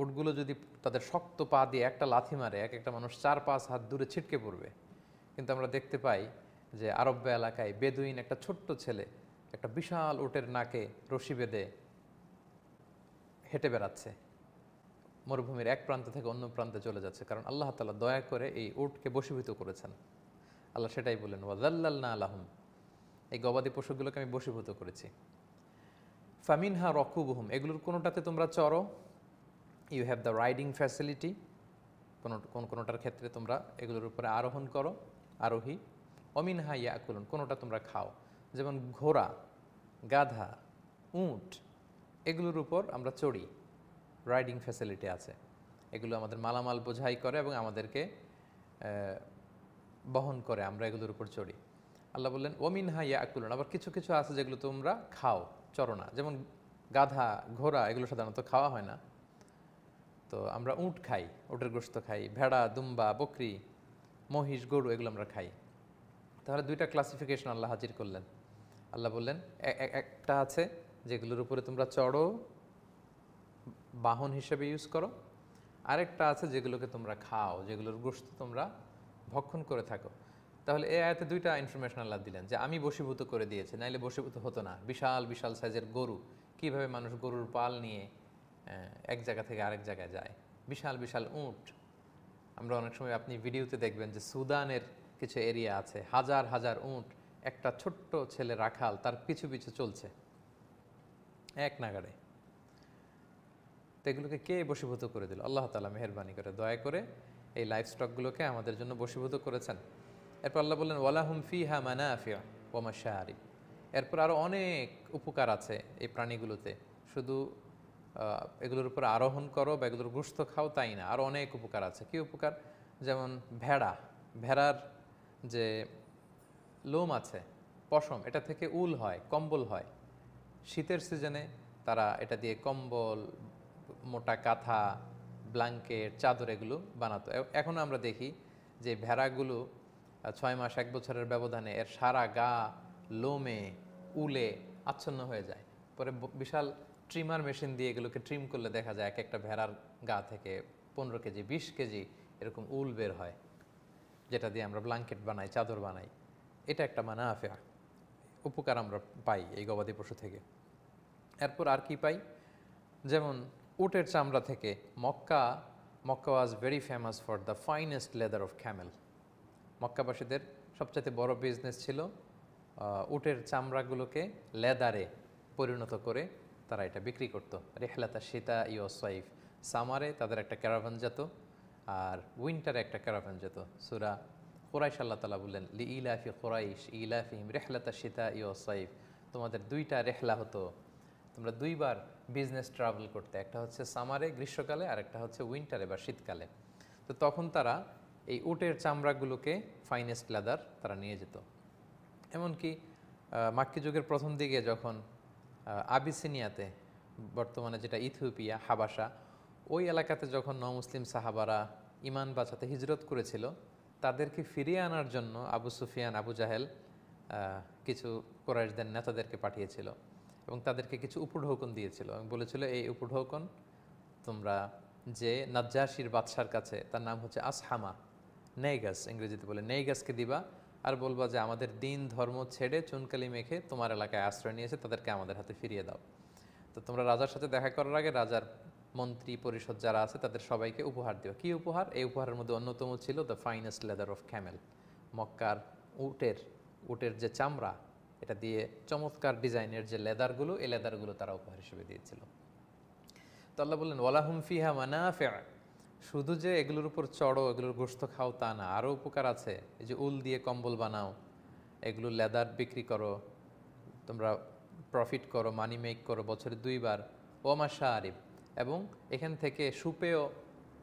উটগুলো যদি তাদের শক্ত পা দিয়ে একটা লাথি মারে এক একটা মানুষ চার পাঁচ হাত দূরে ছিটকে পড়বে কিন্তু আমরা দেখতে পাই যে আরব্য এলাকায় বেদুইন একটা ছোট্ট ছেলে একটা বিশাল উটের নাকে রশি বেঁধে হেঁটে বেড়াচ্ছে মরুভূমির এক প্রান্ত থেকে অন্য প্রান্তে চলে যাচ্ছে কারণ আল্লাহ তালা দয়া করে এই উটকে বসীভূত করেছেন আল্লাহ সেটাই বললেন ওয়াজাল্লাল্না আলাহম এই গবাদি পশুগুলোকে আমি বসীভূত করেছি ফামিনহা রকুবহুম এগুলোর কোনোটাতে তোমরা চড়ো you have the riding facility কোনো কোন কোনোটার ক্ষেত্রে তোমরা এগুলোর উপরে আরোহণ করো আরোহী অমিন হাইয়া আকুলন কোনোটা তোমরা খাও যেমন ঘোড়া গাধা উঁট এগুলোর উপর আমরা চড়ি রাইডিং ফ্যাসিলিটি আছে এগুলো আমাদের মালামাল বোঝাই করে এবং আমাদেরকে বহন করে আমরা এগুলোর উপর চড়ি আল্লাহ বললেন ওমিন হা আকুলন আবার কিছু কিছু আছে যেগুলো তোমরা খাও চরো না যেমন গাধা ঘোড়া এগুলো সাধারণত খাওয়া হয় না তো আমরা উঁট খাই উটের গোস্ত খাই ভেড়া দুম্বা বকরি মহিষ গরু এগুলো আমরা খাই তাহলে দুইটা ক্লাসিফিকেশন আল্লাহ হাজির করলেন আল্লাহ বললেন একটা আছে যেগুলোর উপরে তোমরা চড়ো বাহন হিসেবে ইউজ করো আরেকটা আছে যেগুলোকে তোমরা খাও যেগুলোর গোস্ত তোমরা ভক্ষণ করে থাকো তাহলে এ আয়তে দুইটা ইনফরমেশন আল্লাহ দিলেন যে আমি বসীভূত করে দিয়েছি নাইলে বসীভূত হতো না বিশাল বিশাল সাইজের গরু কিভাবে মানুষ গরুর পাল নিয়ে এক জায়গা থেকে আরেক জায়গায় যায় বিশাল বিশাল উঁট আমরা অনেক সময় আপনি ভিডিওতে দেখবেন যে সুদানের কিছু এরিয়া আছে হাজার হাজার উঁট একটা ছোট্ট ছেলে রাখাল তার পিছু পিছু চলছে এক নাগাড়ে তো এগুলোকে কে বশীভূত করে দিল আল্লাহ তালা মেহরবানি করে দয়া করে এই লাইফ স্টকগুলোকে আমাদের জন্য বশীভূত করেছেন এরপর আল্লাহ বললেন ওয়ালাহুম ফি হা মানাফিয়া ওমা শাহরি এরপর আরও অনেক উপকার আছে এই প্রাণীগুলোতে শুধু এগুলোর উপর আরোহণ করো বা এগুলোর গুস্ত খাও তাই না আর অনেক উপকার আছে কী উপকার যেমন ভেড়া ভেড়ার যে লোম আছে পশম এটা থেকে উল হয় কম্বল হয় শীতের সিজনে তারা এটা দিয়ে কম্বল মোটা কাঁথা ব্লাঙ্কেট চাদর এগুলো বানাতো এখন আমরা দেখি যে ভেড়াগুলো ছয় মাস এক বছরের ব্যবধানে এর সারা গা লোমে উলে আচ্ছন্ন হয়ে যায় পরে বিশাল ট্রিমার মেশিন দিয়ে এগুলোকে ট্রিম করলে দেখা যায় এক একটা ভেড়ার গা থেকে পনেরো কেজি বিশ কেজি এরকম উল বের হয় যেটা দিয়ে আমরা ব্লাঙ্কেট বানাই চাদর বানাই এটা একটা মানাফেয়া উপকার আমরা পাই এই গবাদি পশু থেকে এরপর আর কি পাই যেমন উটের চামড়া থেকে মক্কা মক্কা was very famous for the finest leather of camel মক্কাবাসীদের সবচেয়ে বড় বিজনেস ছিল উটের চামড়াগুলোকে লেদারে পরিণত করে তারা এটা বিক্রি করতো রেহলাতা সীতা ইয় সাইফ সামারে তাদের একটা ক্যারাভান যেত আর উইন্টারে একটা ক্যারাভান যেত সুরা কোরাইশ আল্লাহ তালা বললেন লি ইলাফি কোরাইশ ইলাফিম রেহলাতা সীতা ইয় সাইফ তোমাদের দুইটা রেহলা হতো তোমরা দুইবার বিজনেস ট্রাভেল করতে একটা হচ্ছে সামারে গ্রীষ্মকালে আর একটা হচ্ছে উইন্টারে বা শীতকালে তো তখন তারা এই উটের চামড়াগুলোকে ফাইনেস্ট লেদার তারা নিয়ে যেত এমনকি মাক্কি যুগের প্রথম দিকে যখন আবিসিনিয়াতে বর্তমানে যেটা ইথিওপিয়া হাবাসা ওই এলাকাতে যখন ন মুসলিম সাহাবারা ইমান বাঁচাতে হিজরত করেছিল তাদেরকে ফিরিয়ে আনার জন্য আবু সুফিয়ান আবু জাহেল কিছু কোরাইশদের নেতাদেরকে পাঠিয়েছিল এবং তাদেরকে কিছু উপঢৌকন দিয়েছিল এবং বলেছিল এই উপঢৌকন তোমরা যে নাজ্জাসির বাদশার কাছে তার নাম হচ্ছে আসহামা নেইগাস ইংরেজিতে বলে নেইগাসকে দিবা আর বলবা যে আমাদের দিন ধর্ম ছেড়ে চুনকালি মেখে তোমার এলাকায় আশ্রয় নিয়েছে তাদেরকে আমাদের হাতে ফিরিয়ে দাও তো তোমরা রাজার সাথে দেখা করার আগে রাজার মন্ত্রী পরিষদ যারা আছে তাদের সবাইকে উপহার দিও কি উপহার এই উপহারের মধ্যে অন্যতম ছিল the finest leather of camel মক্কার উটের উটের যে চামড়া এটা দিয়ে চমৎকার ডিজাইনের যে লেদারগুলো এই লেদারগুলো তারা উপহার হিসেবে দিয়েছিল তো আল্লাহ বললেন ওয়ালাহুম ফিহা মানা ফেয়ার শুধু যে এগুলোর উপর চড়ো এগুলোর গোস্ত খাও তা না আরও উপকার আছে এই যে উল দিয়ে কম্বল বানাও এগুলো লেদার বিক্রি করো তোমরা প্রফিট করো মানি মেক করো বছরে দুইবার ও ওমাশা আরিফ এবং এখান থেকে সুপেয়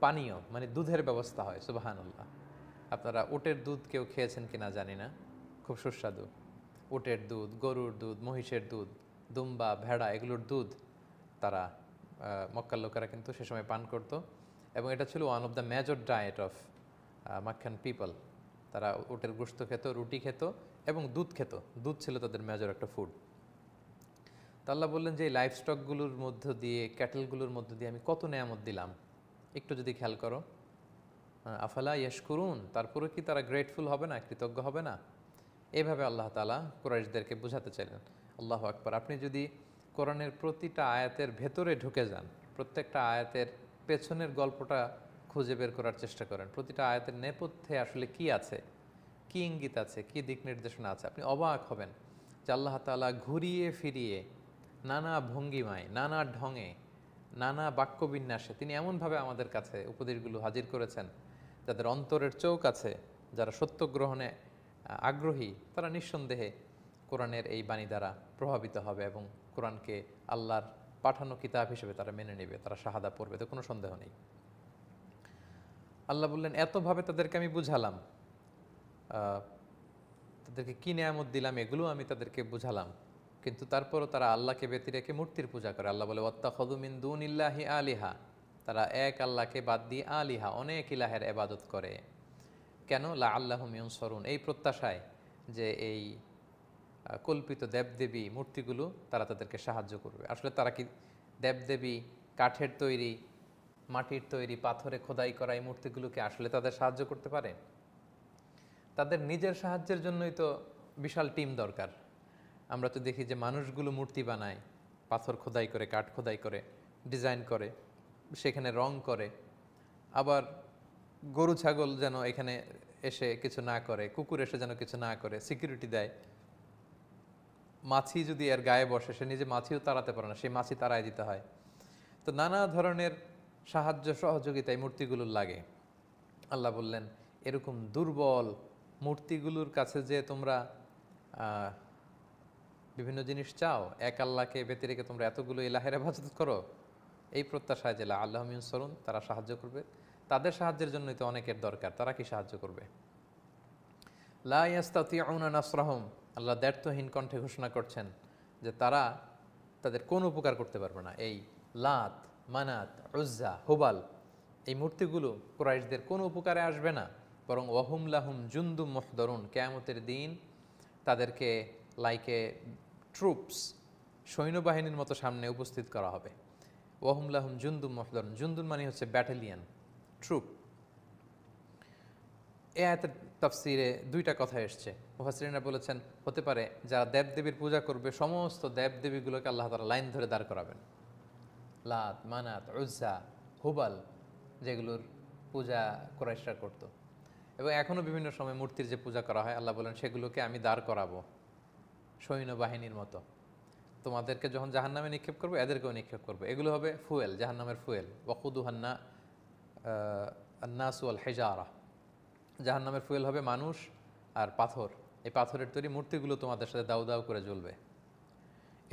পানীয় মানে দুধের ব্যবস্থা হয় সুবাহানুল্লাহ আপনারা ওটের দুধ কেউ খেয়েছেন কি না জানি না খুব সুস্বাদু ওটের দুধ গরুর দুধ মহিষের দুধ দুম্বা ভেড়া এগুলোর দুধ তারা মক্কার লোকেরা কিন্তু সে সময় পান করতো এবং এটা ছিল one of the major diet of Meccan people তারা ওটের গোস্ত খেত রুটি খেত এবং দুধ খেত দুধ ছিল তাদের মেজর একটা ফুড তো আল্লাহ বললেন যে এই লাইফ স্টকগুলোর মধ্য দিয়ে ক্যাটেলগুলোর মধ্য দিয়ে আমি কত নেয়ামত দিলাম একটু যদি খেয়াল করো আফালা ইয়াশ করুন তারপরে কি তারা গ্রেটফুল হবে না কৃতজ্ঞ হবে না এভাবে আল্লাহ তালা কোরাইশদেরকে বোঝাতে চাইলেন আল্লাহ আকবর আপনি যদি কোরআনের প্রতিটা আয়াতের ভেতরে ঢুকে যান প্রত্যেকটা আয়াতের পেছনের গল্পটা খুঁজে বের করার চেষ্টা করেন প্রতিটা আয়াতের নেপথ্যে আসলে কি আছে কি ইঙ্গিত আছে কি দিক নির্দেশনা আছে আপনি অবাক হবেন যে আল্লাহ তালা ঘুরিয়ে ফিরিয়ে নানা ভঙ্গিমায় নানা ঢঙে নানা বাক্যবিন্যাসে তিনি এমনভাবে আমাদের কাছে উপদেশগুলো হাজির করেছেন যাদের অন্তরের চোখ আছে যারা সত্য গ্রহণে আগ্রহী তারা নিঃসন্দেহে কোরআনের এই বাণী দ্বারা প্রভাবিত হবে এবং কোরআনকে আল্লাহর পাঠানো কিতাব হিসেবে তারা মেনে নেবে তারা শাহাদা পড়বে তো কোনো সন্দেহ নেই আল্লাহ বললেন এতভাবে তাদেরকে আমি বুঝালাম তাদেরকে কী নেয়ামত দিলাম এগুলো আমি তাদেরকে বুঝালাম কিন্তু তারপরও তারা আল্লাহকে ব্যতি রেখে মূর্তির পূজা করে আল্লাহ বলে ওত্তা খদুমিন দুন ইল্লাহি আলিহা তারা এক আল্লাহকে বাদ দিয়ে আলিহা অনেক ইলাহের এবাদত করে কেন লা আল্লাহ মিউন সরুন এই প্রত্যাশায় যে এই কল্পিত দেবদেবী মূর্তিগুলো তারা তাদেরকে সাহায্য করবে আসলে তারা কি দেবদেবী কাঠের তৈরি মাটির তৈরি পাথরে খোদাই করা এই মূর্তিগুলোকে আসলে তাদের সাহায্য করতে পারে তাদের নিজের সাহায্যের জন্যই তো বিশাল টিম দরকার আমরা তো দেখি যে মানুষগুলো মূর্তি বানায় পাথর খোদাই করে কাঠ খোদাই করে ডিজাইন করে সেখানে রং করে আবার গরু ছাগল যেন এখানে এসে কিছু না করে কুকুর এসে যেন কিছু না করে সিকিউরিটি দেয় মাছি যদি এর গায়ে বসে সে নিজে মাছিও তাড়াতে পারে না সেই মাছি তাড়ায় দিতে হয় তো নানা ধরনের সাহায্য সহযোগিতায় মূর্তিগুলোর লাগে আল্লাহ বললেন এরকম দুর্বল মূর্তিগুলোর কাছে যে তোমরা বিভিন্ন জিনিস চাও এক আল্লাহকে বেতে রেখে তোমরা এতগুলো এলাহের হেফাজত করো এই প্রত্যাশায় জেলা আল্লাহ সরুন তারা সাহায্য করবে তাদের সাহায্যের জন্যই তো অনেকের দরকার তারা কি সাহায্য করবে লাইয়াস্তাতি আউনা নাসরাহম আল্লাহ দ্ব্যর্থহীন কণ্ঠে ঘোষণা করছেন যে তারা তাদের কোন উপকার করতে পারবে না এই লাত মানাত উজ্জা হোবাল এই মূর্তিগুলো কোরাইশদের কোনো উপকারে আসবে না বরং ওহুম লাহুম জুন্দুম মহদরুন কেয়ামতের দিন তাদেরকে লাইকে ট্রুপস সৈন্যবাহিনীর মতো সামনে উপস্থিত করা হবে ওহুম লাহুম জুন্দুম মহদরুন জুন্দুন মানে হচ্ছে ব্যাটালিয়ান ট্রুপ এ আয়তের তফসিরে দুইটা কথা এসছে মুফাসরিনরা বলেছেন হতে পারে যারা দেবদেবীর পূজা করবে সমস্ত দেবদেবীগুলোকে আল্লাহ তারা লাইন ধরে দাঁড় করাবেন লাত মানাত উজ্জা হুবাল যেগুলোর পূজা কোরাইশরা করত। এবং এখনও বিভিন্ন সময় মূর্তির যে পূজা করা হয় আল্লাহ বলেন সেগুলোকে আমি দাঁড় করাবো সৈন্যবাহিনীর মতো তোমাদেরকে যখন জাহান নামে নিক্ষেপ করবো এদেরকেও নিক্ষেপ করবো এগুলো হবে ফুয়েল জাহান নামের ফুয়েল ওয়াকুদুহান্না নাসুয়াল হেজারা জাহান নামের ফুয়েল হবে মানুষ আর পাথর এই পাথরের তৈরি মূর্তিগুলো তোমাদের সাথে দাউ দাউ করে জ্বলবে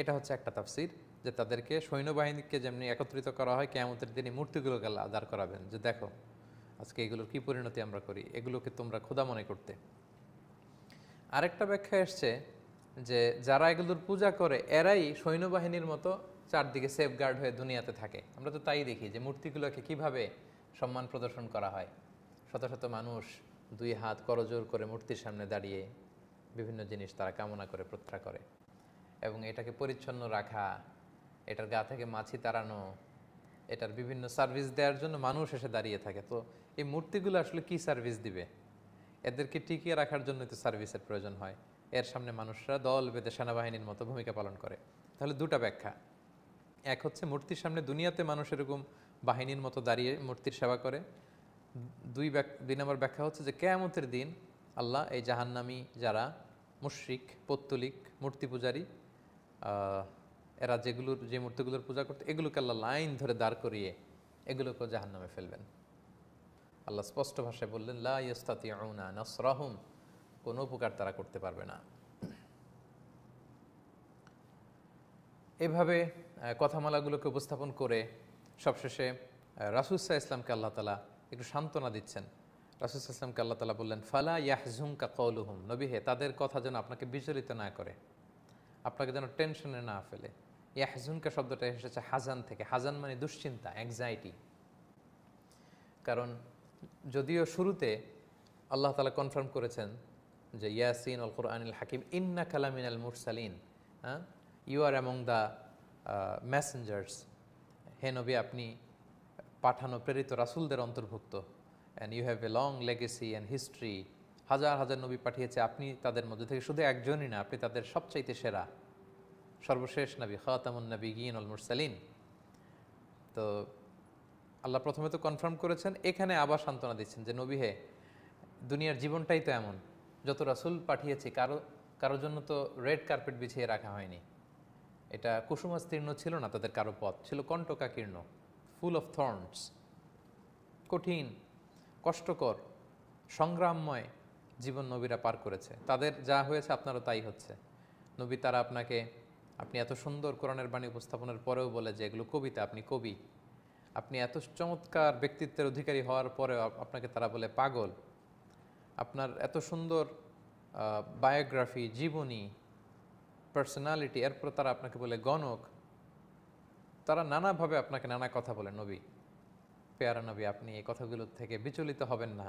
এটা হচ্ছে একটা তাফসির যে তাদেরকে সৈন্যবাহিনীকে যেমনি একত্রিত করা হয় কেমতের দিনই মূর্তিগুলোকে আদার করাবেন যে দেখো আজকে এগুলোর কী পরিণতি আমরা করি এগুলোকে তোমরা ক্ষুদা মনে করতে আরেকটা ব্যাখ্যা এসছে যে যারা এগুলোর পূজা করে এরাই সৈন্যবাহিনীর মতো চারদিকে সেফগার্ড হয়ে দুনিয়াতে থাকে আমরা তো তাই দেখি যে মূর্তিগুলোকে কিভাবে সম্মান প্রদর্শন করা হয় শত শত মানুষ দুই হাত করজোর করে মূর্তির সামনে দাঁড়িয়ে বিভিন্ন জিনিস তারা কামনা করে প্রত্যাশা করে এবং এটাকে পরিচ্ছন্ন রাখা এটার গা থেকে মাছি তাড়ানো এটার বিভিন্ন সার্ভিস দেওয়ার জন্য মানুষ এসে দাঁড়িয়ে থাকে তো এই মূর্তিগুলো আসলে কি সার্ভিস দিবে এদেরকে টিকিয়ে রাখার জন্য তো সার্ভিসের প্রয়োজন হয় এর সামনে মানুষরা দল বেঁধে সেনাবাহিনীর মতো ভূমিকা পালন করে তাহলে দুটা ব্যাখ্যা এক হচ্ছে মূর্তির সামনে দুনিয়াতে মানুষ এরকম বাহিনীর মতো দাঁড়িয়ে মূর্তির সেবা করে দুই দুই নম্বর ব্যাখ্যা হচ্ছে যে কেয়ামতের দিন আল্লাহ এই জাহান্নামি যারা মুশ্রিক পত্তলিক মূর্তি পূজারী এরা যেগুলোর যে মূর্তিগুলোর পূজা করতো এগুলোকে আল্লাহ লাইন ধরে দাঁড় করিয়ে এগুলোকে জাহান নামে ফেলবেন আল্লাহ স্পষ্ট ভাষায় বললেন লা আউনা নসরাহুম কোনো উপকার তারা করতে পারবে না এভাবে কথামালাগুলোকে উপস্থাপন করে সবশেষে রাসুসা ইসলামকে আল্লাহ তালা একটু সান্ত্বনা দিচ্ছেন রাসুসাল্লামকে আল্লাহ তালা বললেন ফালা কা কৌলুহুম নবী হে তাদের কথা যেন আপনাকে বিচলিত না করে আপনাকে যেন টেনশনে না ফেলে ইয়াহজুনকা শব্দটা এসেছে হাজান থেকে হাজান মানে দুশ্চিন্তা অ্যাংজাইটি কারণ যদিও শুরুতে আল্লাহ তালা কনফার্ম করেছেন যে ইয়াসিন অল কোরআনিল হাকিম ইন্না কালামিন আল মুরসালিন হ্যাঁ you are among the messengers হে নবী আপনি পাঠানো প্রেরিত রাসুলদের অন্তর্ভুক্ত and you have a long legacy and history হাজার হাজার নবী পাঠিয়েছে আপনি তাদের মধ্যে থেকে শুধু একজনই না আপনি তাদের সবচাইতে সেরা সর্বশেষ নবী খাতামুন নবী গিন আল মুরসালিন তো আল্লাহ প্রথমে তো কনফার্ম করেছেন এখানে আবার সান্ত্বনা দিচ্ছেন যে নবী হে দুনিয়ার জীবনটাই তো এমন যত রাসুল পাঠিয়েছি কারো কারোর জন্য তো রেড কার্পেট বিছিয়ে রাখা হয়নি এটা কুসুমাস্তীর্ণ ছিল না তাদের কারো পথ ছিল কণ্টকাকীর্ণ ফুল অফ থর্নস কঠিন কষ্টকর সংগ্রামময় জীবন নবীরা পার করেছে তাদের যা হয়েছে আপনারও তাই হচ্ছে নবী তারা আপনাকে আপনি এত সুন্দর কোরআনের বাণী উপস্থাপনের পরেও বলে যে এগুলো কবিতা আপনি কবি আপনি এত চমৎকার ব্যক্তিত্বের অধিকারী হওয়ার পরেও আপনাকে তারা বলে পাগল আপনার এত সুন্দর বায়োগ্রাফি জীবনী পার্সোনালিটি এরপর তারা আপনাকে বলে গণক তারা নানাভাবে আপনাকে নানা কথা বলে নবী পেয়ারা নবী আপনি এই কথাগুলো থেকে বিচলিত হবেন না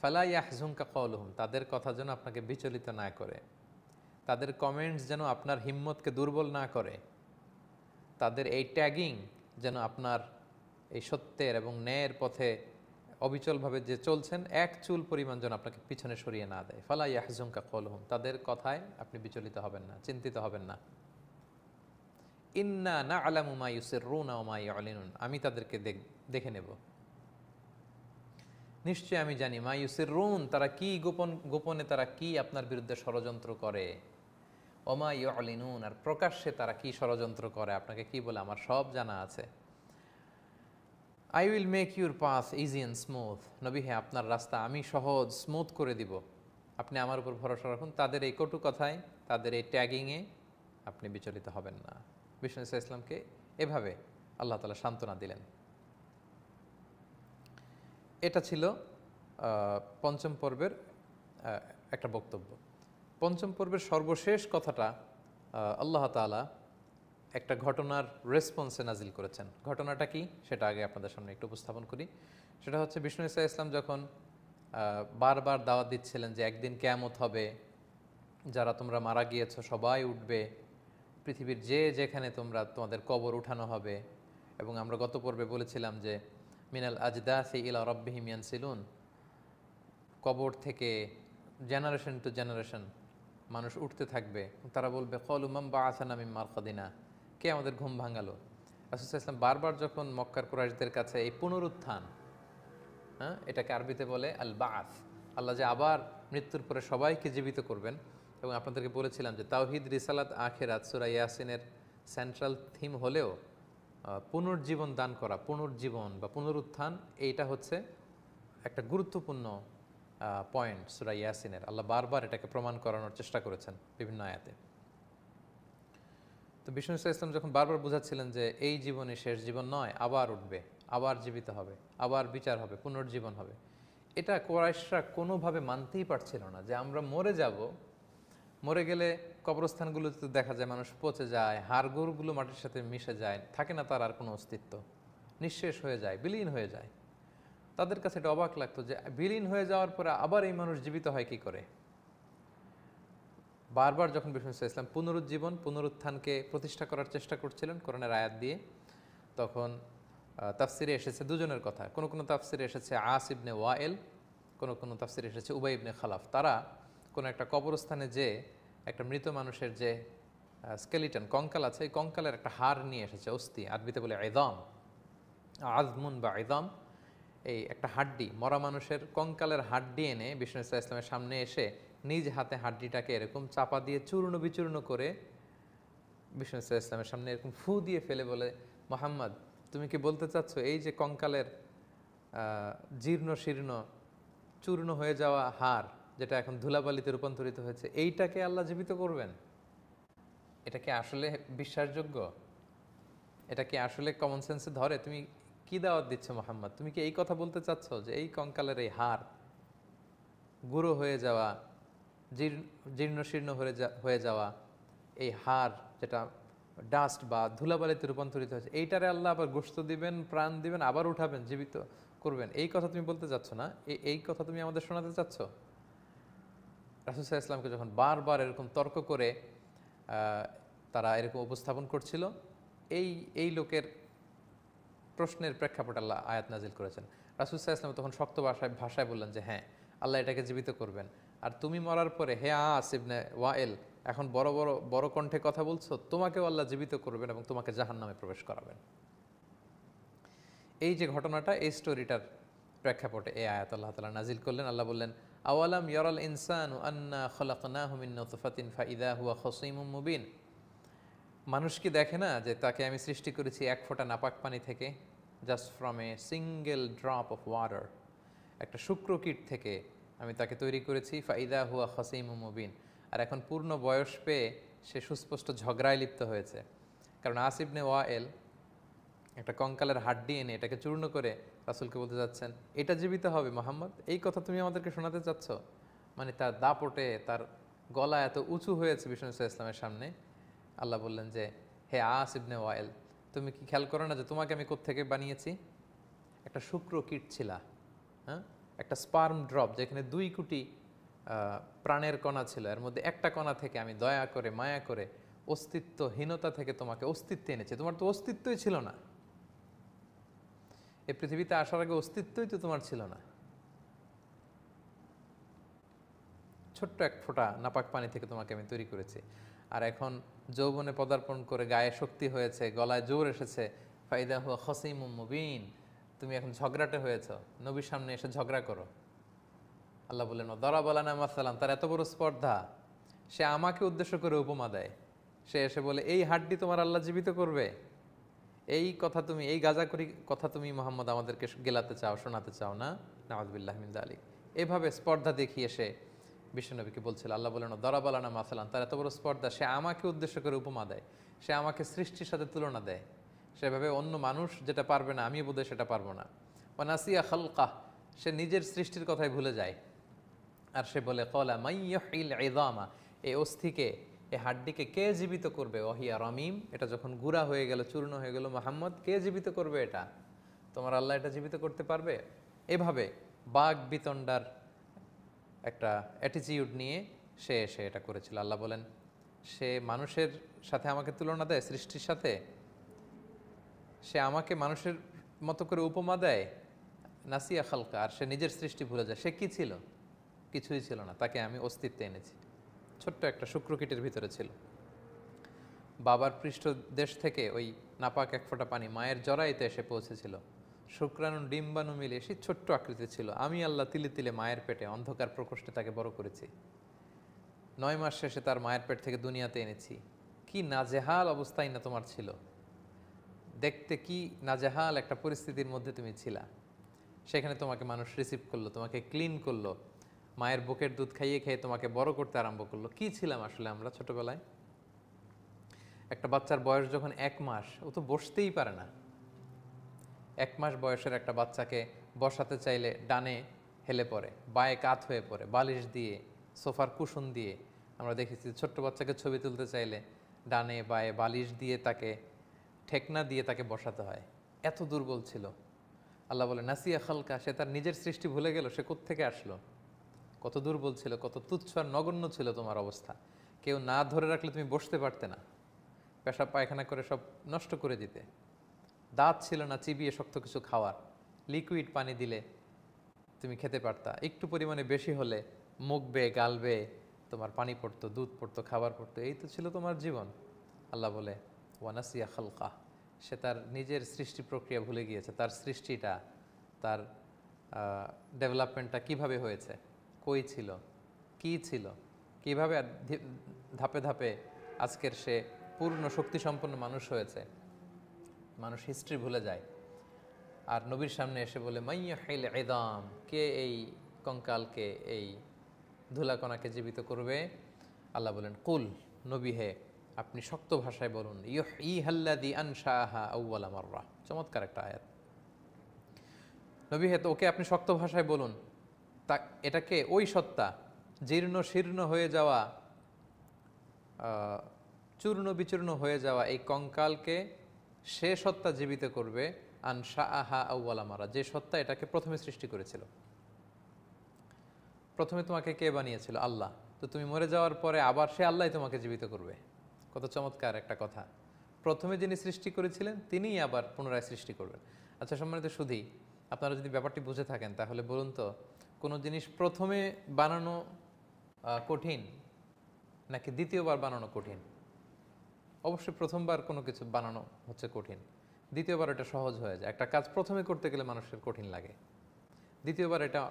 ফালাই ইয়াহজুমকা কলহুম তাদের কথা যেন আপনাকে বিচলিত না করে তাদের কমেন্টস যেন আপনার হিম্মতকে দুর্বল না করে তাদের এই ট্যাগিং যেন আপনার এই সত্যের এবং ন্যায়ের পথে অবিচলভাবে যে চলছেন এক চুল পরিমাণ যেন আপনাকে পিছনে সরিয়ে না দেয় ফালাই ইয়াহজুমকা কলহুম তাদের কথায় আপনি বিচলিত হবেন না চিন্তিত হবেন না ইন্না না আলাম উমা ইউসের রুনা উমা ইউলিনুন আমি তাদেরকে দেখে নেব নিশ্চয় আমি জানি মা ইউসের রুন তারা কি গোপন গোপনে তারা কি আপনার বিরুদ্ধে ষড়যন্ত্র করে ওমা ইউলিনুন আর প্রকাশ্যে তারা কি ষড়যন্ত্র করে আপনাকে কি বলে আমার সব জানা আছে I will make your pass easy and smooth নবী হ্যাঁ আপনার রাস্তা আমি সহজ স্মুথ করে দিব আপনি আমার উপর ভরসা রাখুন তাদের এই কটু কথায় তাদের এই ট্যাগিংয়ে আপনি বিচলিত হবেন না বিষ্ণু ইসা ইসলামকে এভাবে আল্লাহ তালা সান্ত্বনা দিলেন এটা ছিল পঞ্চম পর্বের একটা বক্তব্য পঞ্চম পর্বের সর্বশেষ কথাটা আল্লাহ তালা একটা ঘটনার রেসপন্সে নাজিল করেছেন ঘটনাটা কি সেটা আগে আপনাদের সামনে একটু উপস্থাপন করি সেটা হচ্ছে বিষ্ণু ইসা ইসলাম যখন বারবার দাওয়াত দিচ্ছিলেন যে একদিন ক্যামত হবে যারা তোমরা মারা গিয়েছ সবাই উঠবে পৃথিবীর যে যেখানে তোমরা তোমাদের কবর উঠানো হবে এবং আমরা গত পর্বে বলেছিলাম যে মিনাল আজদা সে ইলা রব্বিহিমিয়ান সিলুন কবর থেকে জেনারেশন টু জেনারেশন মানুষ উঠতে থাকবে তারা বলবে কল উমাম বা আসান আমি মারকাদিনা কে আমাদের ঘুম ভাঙালো রাসুসা বারবার যখন মক্কার কুরাইশদের কাছে এই পুনরুত্থান হ্যাঁ এটাকে আরবিতে বলে আল বাস আল্লাহ যে আবার মৃত্যুর পরে সবাইকে জীবিত করবেন এবং আপনাদেরকে বলেছিলাম যে তাওহিদ রিসালাত আখেরাত সুরা ইয়াসিনের সেন্ট্রাল থিম হলেও পুনর্জীবন দান করা পুনর্জীবন বা পুনরুত্থান এইটা হচ্ছে একটা গুরুত্বপূর্ণ পয়েন্ট সুরা ইয়াসিনের আল্লাহ বারবার এটাকে প্রমাণ করানোর চেষ্টা করেছেন বিভিন্ন আয়াতে তো বিষ্ণু ইসলাম যখন বারবার বুঝাচ্ছিলেন যে এই জীবনে শেষ জীবন নয় আবার উঠবে আবার জীবিত হবে আবার বিচার হবে পুনর্জীবন হবে এটা কোরাইশরা কোনোভাবে মানতেই পারছিল না যে আমরা মরে যাব মরে গেলে কবরস্থানগুলোতে দেখা যায় মানুষ পচে যায় হাড়গোড়গুলো মাটির সাথে মিশে যায় থাকে না তার আর কোনো অস্তিত্ব নিঃশেষ হয়ে যায় বিলীন হয়ে যায় তাদের কাছে এটা অবাক লাগতো যে বিলীন হয়ে যাওয়ার পরে আবার এই মানুষ জীবিত হয় কি করে বারবার যখন বিষ্ণু ইসলাম পুনরুজ্জীবন পুনরুত্থানকে প্রতিষ্ঠা করার চেষ্টা করছিলেন করোনার আয়াত দিয়ে তখন তাফসিরে এসেছে দুজনের কথা কোনো কোনো তাফসিরে এসেছে আসিবনে ওয়াইল কোনো কোনো তাফসিরে এসেছে উবাই ইবনে খালাফ তারা কোনো একটা কবরস্থানে যে একটা মৃত মানুষের যে স্কেলিটন কঙ্কাল আছে এই কঙ্কালের একটা হার নিয়ে এসেছে অস্থি আরবিতে বলে আইদম আজমুন বা আইদম এই একটা হাড্ডি মরা মানুষের কঙ্কালের হাড্ডি এনে বিষ্ণু ইসলাম ইসলামের সামনে এসে নিজ হাতে হাড্ডিটাকে এরকম চাপা দিয়ে চূর্ণ বিচূর্ণ করে বিষ্ণু ইসলাম ইসলামের সামনে এরকম ফু দিয়ে ফেলে বলে মোহাম্মদ তুমি কি বলতে চাচ্ছ এই যে কঙ্কালের জীর্ণ শীর্ণ চূর্ণ হয়ে যাওয়া হার যেটা এখন ধুলাবালিতে রূপান্তরিত হয়েছে এইটাকে আল্লাহ জীবিত করবেন এটা কি আসলে বিশ্বাসযোগ্য এটা কি আসলে কমন সেন্সে ধরে তুমি কি দাওয়াত দিচ্ছ মোহাম্মদ তুমি কি এই কথা বলতে চাচ্ছ যে এই কঙ্কালের এই হার গুঁড়ো হয়ে যাওয়া জীর্ণ শীর্ণ হয়ে যা হয়ে যাওয়া এই হার যেটা ডাস্ট বা ধুলাবালিতে রূপান্তরিত হয়েছে এইটারে আল্লাহ আবার গোস্ত দিবেন প্রাণ দিবেন আবার উঠাবেন জীবিত করবেন এই কথা তুমি বলতে চাচ্ছ না এই কথা তুমি আমাদের শোনাতে চাচ্ছ রাসুসাহ ইসলামকে যখন বারবার এরকম তর্ক করে তারা এরকম উপস্থাপন করছিল এই এই লোকের প্রশ্নের প্রেক্ষাপট আল্লাহ আয়াত নাজিল করেছেন রাসুসাহ ইসলাম তখন শক্ত ভাষায় ভাষায় বললেন যে হ্যাঁ আল্লাহ এটাকে জীবিত করবেন আর তুমি মরার পরে হে আসিবনে ওয়াইল এখন বড় বড় বড় কণ্ঠে কথা বলছো তোমাকেও আল্লাহ জীবিত করবেন এবং তোমাকে জাহান নামে প্রবেশ করাবেন এই যে ঘটনাটা এই স্টোরিটার প্রেক্ষাপটে এ আয়াত আল্লাহ তালা নাজিল করলেন আল্লাহ বললেন আওয়ালাম ইয়ারাল ইনসান আন্না খলাকনাহমিন নতফাতিন ফাইদা হুয়া খসিমুম মুবিন মানুষ কি দেখে না যে তাকে আমি সৃষ্টি করেছি এক ফোঁটা নাপাক পানি থেকে just from a single drop of water একটা কীট থেকে আমি তাকে তৈরি করেছি ফাইদা হুয়া খসিম মুবিন আর এখন পূর্ণ বয়স পেয়ে সে সুস্পষ্ট ঝগড়ায় লিপ্ত হয়েছে কারণ আসিবনে এল একটা কঙ্কালের হাড্ডি এনে এটাকে চূর্ণ করে রাসুলকে বলতে যাচ্ছেন এটা জীবিত হবে মোহাম্মদ এই কথা তুমি আমাদেরকে শোনাতে চাচ্ছ মানে তার দাপটে তার গলা এত উঁচু হয়েছে বিষ্ণু ইসলামের সামনে আল্লাহ বললেন যে হে আস ইবনে ওয়াইল তুমি কি খেয়াল করো না যে তোমাকে আমি কোত্থেকে বানিয়েছি একটা শুক্র কীট ছিলা হ্যাঁ একটা স্পার্ম ড্রপ যেখানে দুই কোটি প্রাণের কণা ছিল এর মধ্যে একটা কণা থেকে আমি দয়া করে মায়া করে অস্তিত্বহীনতা থেকে তোমাকে অস্তিত্ব এনেছি তোমার তো অস্তিত্বই ছিল না এ পৃথিবীতে আসার আগে অস্তিত্বই তো তোমার ছিল না ছোট্ট এক ফোঁটা নাপাক পানি থেকে তোমাকে আমি তৈরি করেছি আর এখন যৌবনে পদার্পণ করে গায়ে শক্তি হয়েছে গলায় জোর এসেছে ফাইদা হুয়া হসিম মুবিন তুমি এখন ঝগড়াটে হয়েছ নবীর সামনে এসে ঝগড়া করো আল্লাহ বললেন দরা বলানা সালাম তার এত বড় স্পর্ধা সে আমাকে উদ্দেশ্য করে উপমা দেয় সে এসে বলে এই হাড্ডি তোমার আল্লাহ জীবিত করবে এই কথা তুমি এই গাজা করি কথা তুমি মোহাম্মদ আমাদেরকে গেলাতে চাও শোনাতে চাও না নওয়াজবিল্লাহ মিন্দা আলী এভাবে স্পর্ধা দেখিয়ে সে বিশ্বনবীকে বলছিল আল্লাহ বলেন দরাবালানা মাসালান তার এত বড় স্পর্ধা সে আমাকে উদ্দেশ্য করে উপমা দেয় সে আমাকে সৃষ্টির সাথে তুলনা দেয় সেভাবে অন্য মানুষ যেটা পারবে না আমি বোধহয় সেটা পারবো না ও নাসিয়া খালকাহ সে নিজের সৃষ্টির কথাই ভুলে যায় আর সে বলে কলা মাইয়া এই অস্থিকে এই হাড্ডিকে কে জীবিত করবে অহিয়া রমিম এটা যখন গুড়া হয়ে গেল চূর্ণ হয়ে গেল মোহাম্মদ কে জীবিত করবে এটা তোমার আল্লাহ এটা জীবিত করতে পারবে এভাবে বাঘ বিতণ্ডার একটা অ্যাটিচিউড নিয়ে সে এসে এটা করেছিল আল্লাহ বলেন সে মানুষের সাথে আমাকে তুলনা দেয় সৃষ্টির সাথে সে আমাকে মানুষের মতো করে উপমা দেয় নাসিয়া খালকা আর সে নিজের সৃষ্টি ভুলে যায় সে কী ছিল কিছুই ছিল না তাকে আমি অস্তিত্বে এনেছি ছোট্ট একটা শুক্রকিটের ভিতরে ছিল বাবার পৃষ্ঠ দেশ থেকে ওই নাপাক এক ফোঁটা পানি মায়ের জরাইতে এসে পৌঁছেছিল শুক্রাণু ডিম্বাণু মিলে সে ছোট্ট আকৃতি ছিল আমি আল্লাহ তিলে তিলে মায়ের পেটে অন্ধকার প্রকোষ্ঠে তাকে বড় করেছি নয় মাস শেষে তার মায়ের পেট থেকে দুনিয়াতে এনেছি কি নাজেহাল অবস্থায় না তোমার ছিল দেখতে কি নাজেহাল একটা পরিস্থিতির মধ্যে তুমি ছিলা সেখানে তোমাকে মানুষ রিসিভ করলো তোমাকে ক্লিন করলো মায়ের বুকের দুধ খাইয়ে খেয়ে তোমাকে বড় করতে আরম্ভ করলো কি ছিলাম আসলে আমরা ছোটবেলায় একটা বাচ্চার বয়স যখন এক মাস ও তো বসতেই পারে না এক মাস বয়সের একটা বাচ্চাকে বসাতে চাইলে ডানে হেলে পড়ে বায়ে কাত হয়ে পড়ে বালিশ দিয়ে সোফার কুশন দিয়ে আমরা দেখেছি ছোট্ট বাচ্চাকে ছবি তুলতে চাইলে ডানে বায়ে বালিশ দিয়ে তাকে ঠেকনা দিয়ে তাকে বসাতে হয় এত দুর্বল ছিল আল্লাহ বলে নাসিয়া খালকা সে তার নিজের সৃষ্টি ভুলে গেল সে কোত্থেকে আসলো কত দুর্বল ছিল কত তুচ্ছ আর নগণ্য ছিল তোমার অবস্থা কেউ না ধরে রাখলে তুমি বসতে পারতে না পেশা পায়খানা করে সব নষ্ট করে দিতে দাঁত ছিল না চিবিয়ে শক্ত কিছু খাওয়ার লিকুইড পানি দিলে তুমি খেতে পারতা একটু পরিমাণে বেশি হলে মুখ বেয়ে গাল বেয়ে তোমার পানি পড়তো দুধ পড়তো খাবার পড়তো এই তো ছিল তোমার জীবন আল্লাহ বলে ওয়ানাসিয়া খালকা সে তার নিজের সৃষ্টি প্রক্রিয়া ভুলে গিয়েছে তার সৃষ্টিটা তার ডেভেলপমেন্টটা কিভাবে হয়েছে কই ছিল কি ছিল কিভাবে ধাপে ধাপে আজকের সে পূর্ণ শক্তি সম্পন্ন মানুষ হয়েছে মানুষ হিস্ট্রি ভুলে যায় আর নবীর সামনে এসে বলে মাইয়া খাইল এদাম কে এই কঙ্কালকে এই ধুলাকণাকে জীবিত করবে আল্লাহ বলেন কুল নবী হে আপনি শক্ত ভাষায় বলুন ইহ ই হাল্লাদি আনশাহা চমৎকার একটা আয়াত নবী হে তো ওকে আপনি শক্ত ভাষায় বলুন তা এটাকে ওই সত্তা জীর্ণ শীর্ণ হয়ে যাওয়া চূর্ণ বিচূর্ণ হয়ে যাওয়া এই কঙ্কালকে সে সত্তা জীবিত করবে আন শাহ আহা আউ্বালা মারা যে সত্তা এটাকে প্রথমে সৃষ্টি করেছিল প্রথমে তোমাকে কে বানিয়েছিল আল্লাহ তো তুমি মরে যাওয়ার পরে আবার সে আল্লাহ তোমাকে জীবিত করবে কত চমৎকার একটা কথা প্রথমে যিনি সৃষ্টি করেছিলেন তিনিই আবার পুনরায় সৃষ্টি করবেন আচ্ছা সম্মানিত সুধী আপনারা যদি ব্যাপারটি বুঝে থাকেন তাহলে বলুন তো কোনো জিনিস প্রথমে বানানো কঠিন নাকি দ্বিতীয়বার বানানো কঠিন অবশ্যই প্রথমবার কোনো কিছু বানানো হচ্ছে কঠিন দ্বিতীয়বার এটা সহজ হয়ে যায় একটা কাজ প্রথমে করতে গেলে মানুষের কঠিন লাগে দ্বিতীয়বার এটা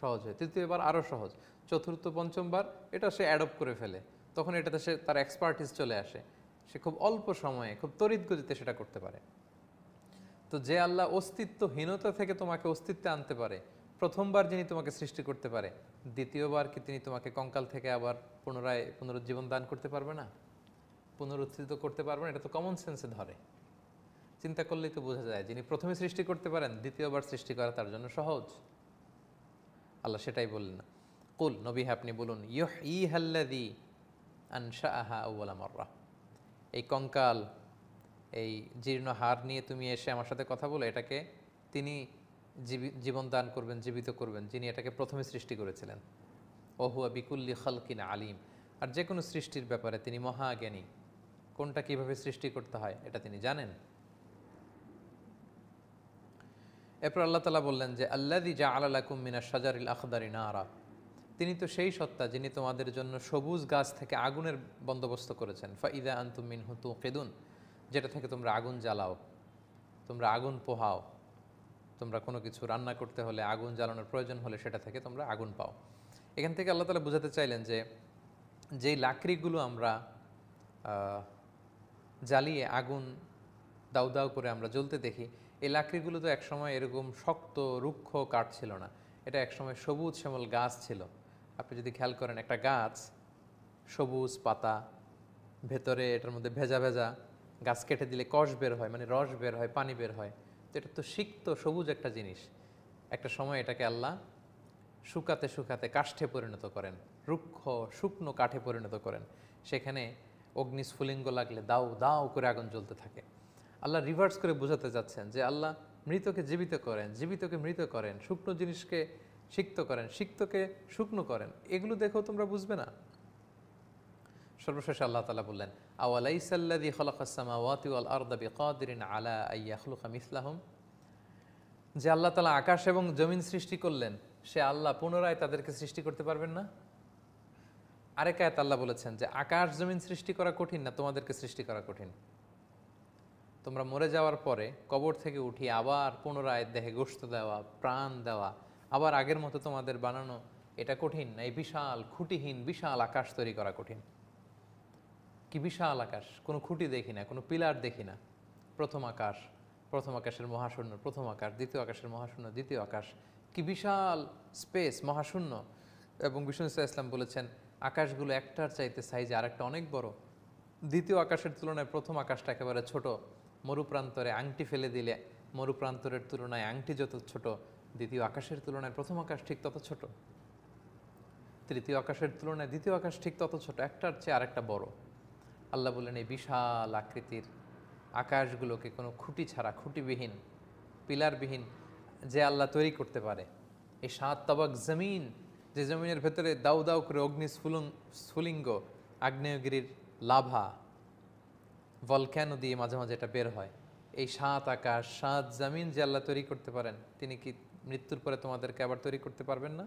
সহজ হয় তৃতীয়বার আরও সহজ চতুর্থ পঞ্চমবার এটা সে অ্যাডপ্ট করে ফেলে তখন এটাতে সে তার এক্সপার্টিস চলে আসে সে খুব অল্প সময়ে খুব তরিত গতিতে সেটা করতে পারে তো যে আল্লাহ অস্তিত্বহীনতা থেকে তোমাকে অস্তিত্বে আনতে পারে প্রথমবার যিনি তোমাকে সৃষ্টি করতে পারে দ্বিতীয়বার কি তিনি তোমাকে কঙ্কাল থেকে আবার পুনরায় পুনরুজ্জীবন দান করতে পারবে না পুনরুত্থিত করতে পারবে না এটা তো কমন সেন্সে ধরে চিন্তা করলেই তো বোঝা যায় যিনি প্রথমে সৃষ্টি করতে পারেন দ্বিতীয়বার সৃষ্টি করা তার জন্য সহজ আল্লাহ সেটাই বললেন কুল নবী আপনি বলুন ইহ ই হাল্লাদি আনসা আহা আউ্লামর্রা এই কঙ্কাল এই জীর্ণ হার নিয়ে তুমি এসে আমার সাথে কথা বলো এটাকে তিনি জীবন দান করবেন জীবিত করবেন যিনি এটাকে প্রথমে সৃষ্টি করেছিলেন অহুয়া বিকুল্লি খালকিন আলিম আর যে কোনো সৃষ্টির ব্যাপারে তিনি মহাজ্ঞানী কোনটা কিভাবে সৃষ্টি করতে হয় এটা তিনি জানেন এরপর আল্লাহ তালা বললেন যে আল্লাদি জা আল্লাহ কুমিনা সাজারিল আখদারি নারা তিনি তো সেই সত্তা যিনি তোমাদের জন্য সবুজ গাছ থেকে আগুনের বন্দোবস্ত করেছেন ফাইদা আন্তুমিন হুতু কেদুন যেটা থেকে তোমরা আগুন জ্বালাও তোমরা আগুন পোহাও তোমরা কোনো কিছু রান্না করতে হলে আগুন জ্বালানোর প্রয়োজন হলে সেটা থেকে তোমরা আগুন পাও এখান থেকে আল্লাহ তালা বোঝাতে চাইলেন যে যেই লাকড়িগুলো আমরা জ্বালিয়ে আগুন দাউ দাউ করে আমরা জ্বলতে দেখি এই লাকড়িগুলো তো একসময় এরকম শক্ত রুক্ষ কাঠ ছিল না এটা একসময় সবুজ শ্যামল গাছ ছিল আপনি যদি খেয়াল করেন একটা গাছ সবুজ পাতা ভেতরে এটার মধ্যে ভেজা ভেজা গাছ কেটে দিলে কষ বের হয় মানে রস বের হয় পানি বের হয় তো এটা তো সিক্ত সবুজ একটা জিনিস একটা সময় এটাকে আল্লাহ শুকাতে শুকাতে কাষ্ঠে পরিণত করেন রুক্ষ শুকনো কাঠে পরিণত করেন সেখানে অগ্নিস্ফুলিঙ্গ লাগলে দাও দাও করে আগুন জ্বলতে থাকে আল্লাহ রিভার্স করে বোঝাতে যাচ্ছেন যে আল্লাহ মৃতকে জীবিত করেন জীবিতকে মৃত করেন শুকনো জিনিসকে সিক্ত করেন সিক্তকে শুকনো করেন এগুলো দেখেও তোমরা বুঝবে না সর্বশেষ আল্লাহ তালা বললেন আওয়ালাইসাল্লাদি খলাকাসামাওয়াতি আল আরদাবি কদিন আলা আইয়াখলুকাম ইসলাহম যে আল্লাহ তালা আকাশ এবং জমিন সৃষ্টি করলেন সে আল্লাহ পুনরায় তাদেরকে সৃষ্টি করতে পারবেন না আরেক আয়াত আল্লাহ বলেছেন যে আকাশ জমিন সৃষ্টি করা কঠিন না তোমাদেরকে সৃষ্টি করা কঠিন তোমরা মরে যাওয়ার পরে কবর থেকে উঠি আবার পুনরায় দেহে গোস্ত দেওয়া প্রাণ দেওয়া আবার আগের মতো তোমাদের বানানো এটা কঠিন না এই বিশাল খুঁটিহীন বিশাল আকাশ তৈরি করা কঠিন কি বিশাল আকাশ কোনো খুঁটি দেখি না কোনো পিলার দেখি না প্রথম আকাশ প্রথম আকাশের মহাশূন্য প্রথম আকাশ দ্বিতীয় আকাশের মহাশূন্য দ্বিতীয় আকাশ কি বিশাল স্পেস মহাশূন্য এবং বিষ্ণু ইসলাম বলেছেন আকাশগুলো একটার চাইতে সাইজ আর একটা অনেক বড় দ্বিতীয় আকাশের তুলনায় প্রথম আকাশটা একেবারে ছোট মরুপ্রান্তরে আংটি ফেলে দিলে মরুপ্রান্তরের তুলনায় আংটি যত ছোট দ্বিতীয় আকাশের তুলনায় প্রথম আকাশ ঠিক তত ছোট তৃতীয় আকাশের তুলনায় দ্বিতীয় আকাশ ঠিক তত ছোট একটার চেয়ে আরেকটা বড় আল্লাহ বললেন এই বিশাল আকৃতির আকাশগুলোকে কোনো খুঁটি ছাড়া খুঁটিবিহীন পিলারবিহীন যে আল্লাহ তৈরি করতে পারে এই সাত তবাক জমিন যে জমিনের ভেতরে দাউ দাউ করে অগ্নি স্ফুলং স্ফুলিঙ্গ আগ্নেয়গিরির লাভা ভলক্যানো দিয়ে মাঝে মাঝে এটা বের হয় এই সাত আকাশ সাত জামিন যে আল্লাহ তৈরি করতে পারেন তিনি কি মৃত্যুর পরে তোমাদেরকে আবার তৈরি করতে পারবেন না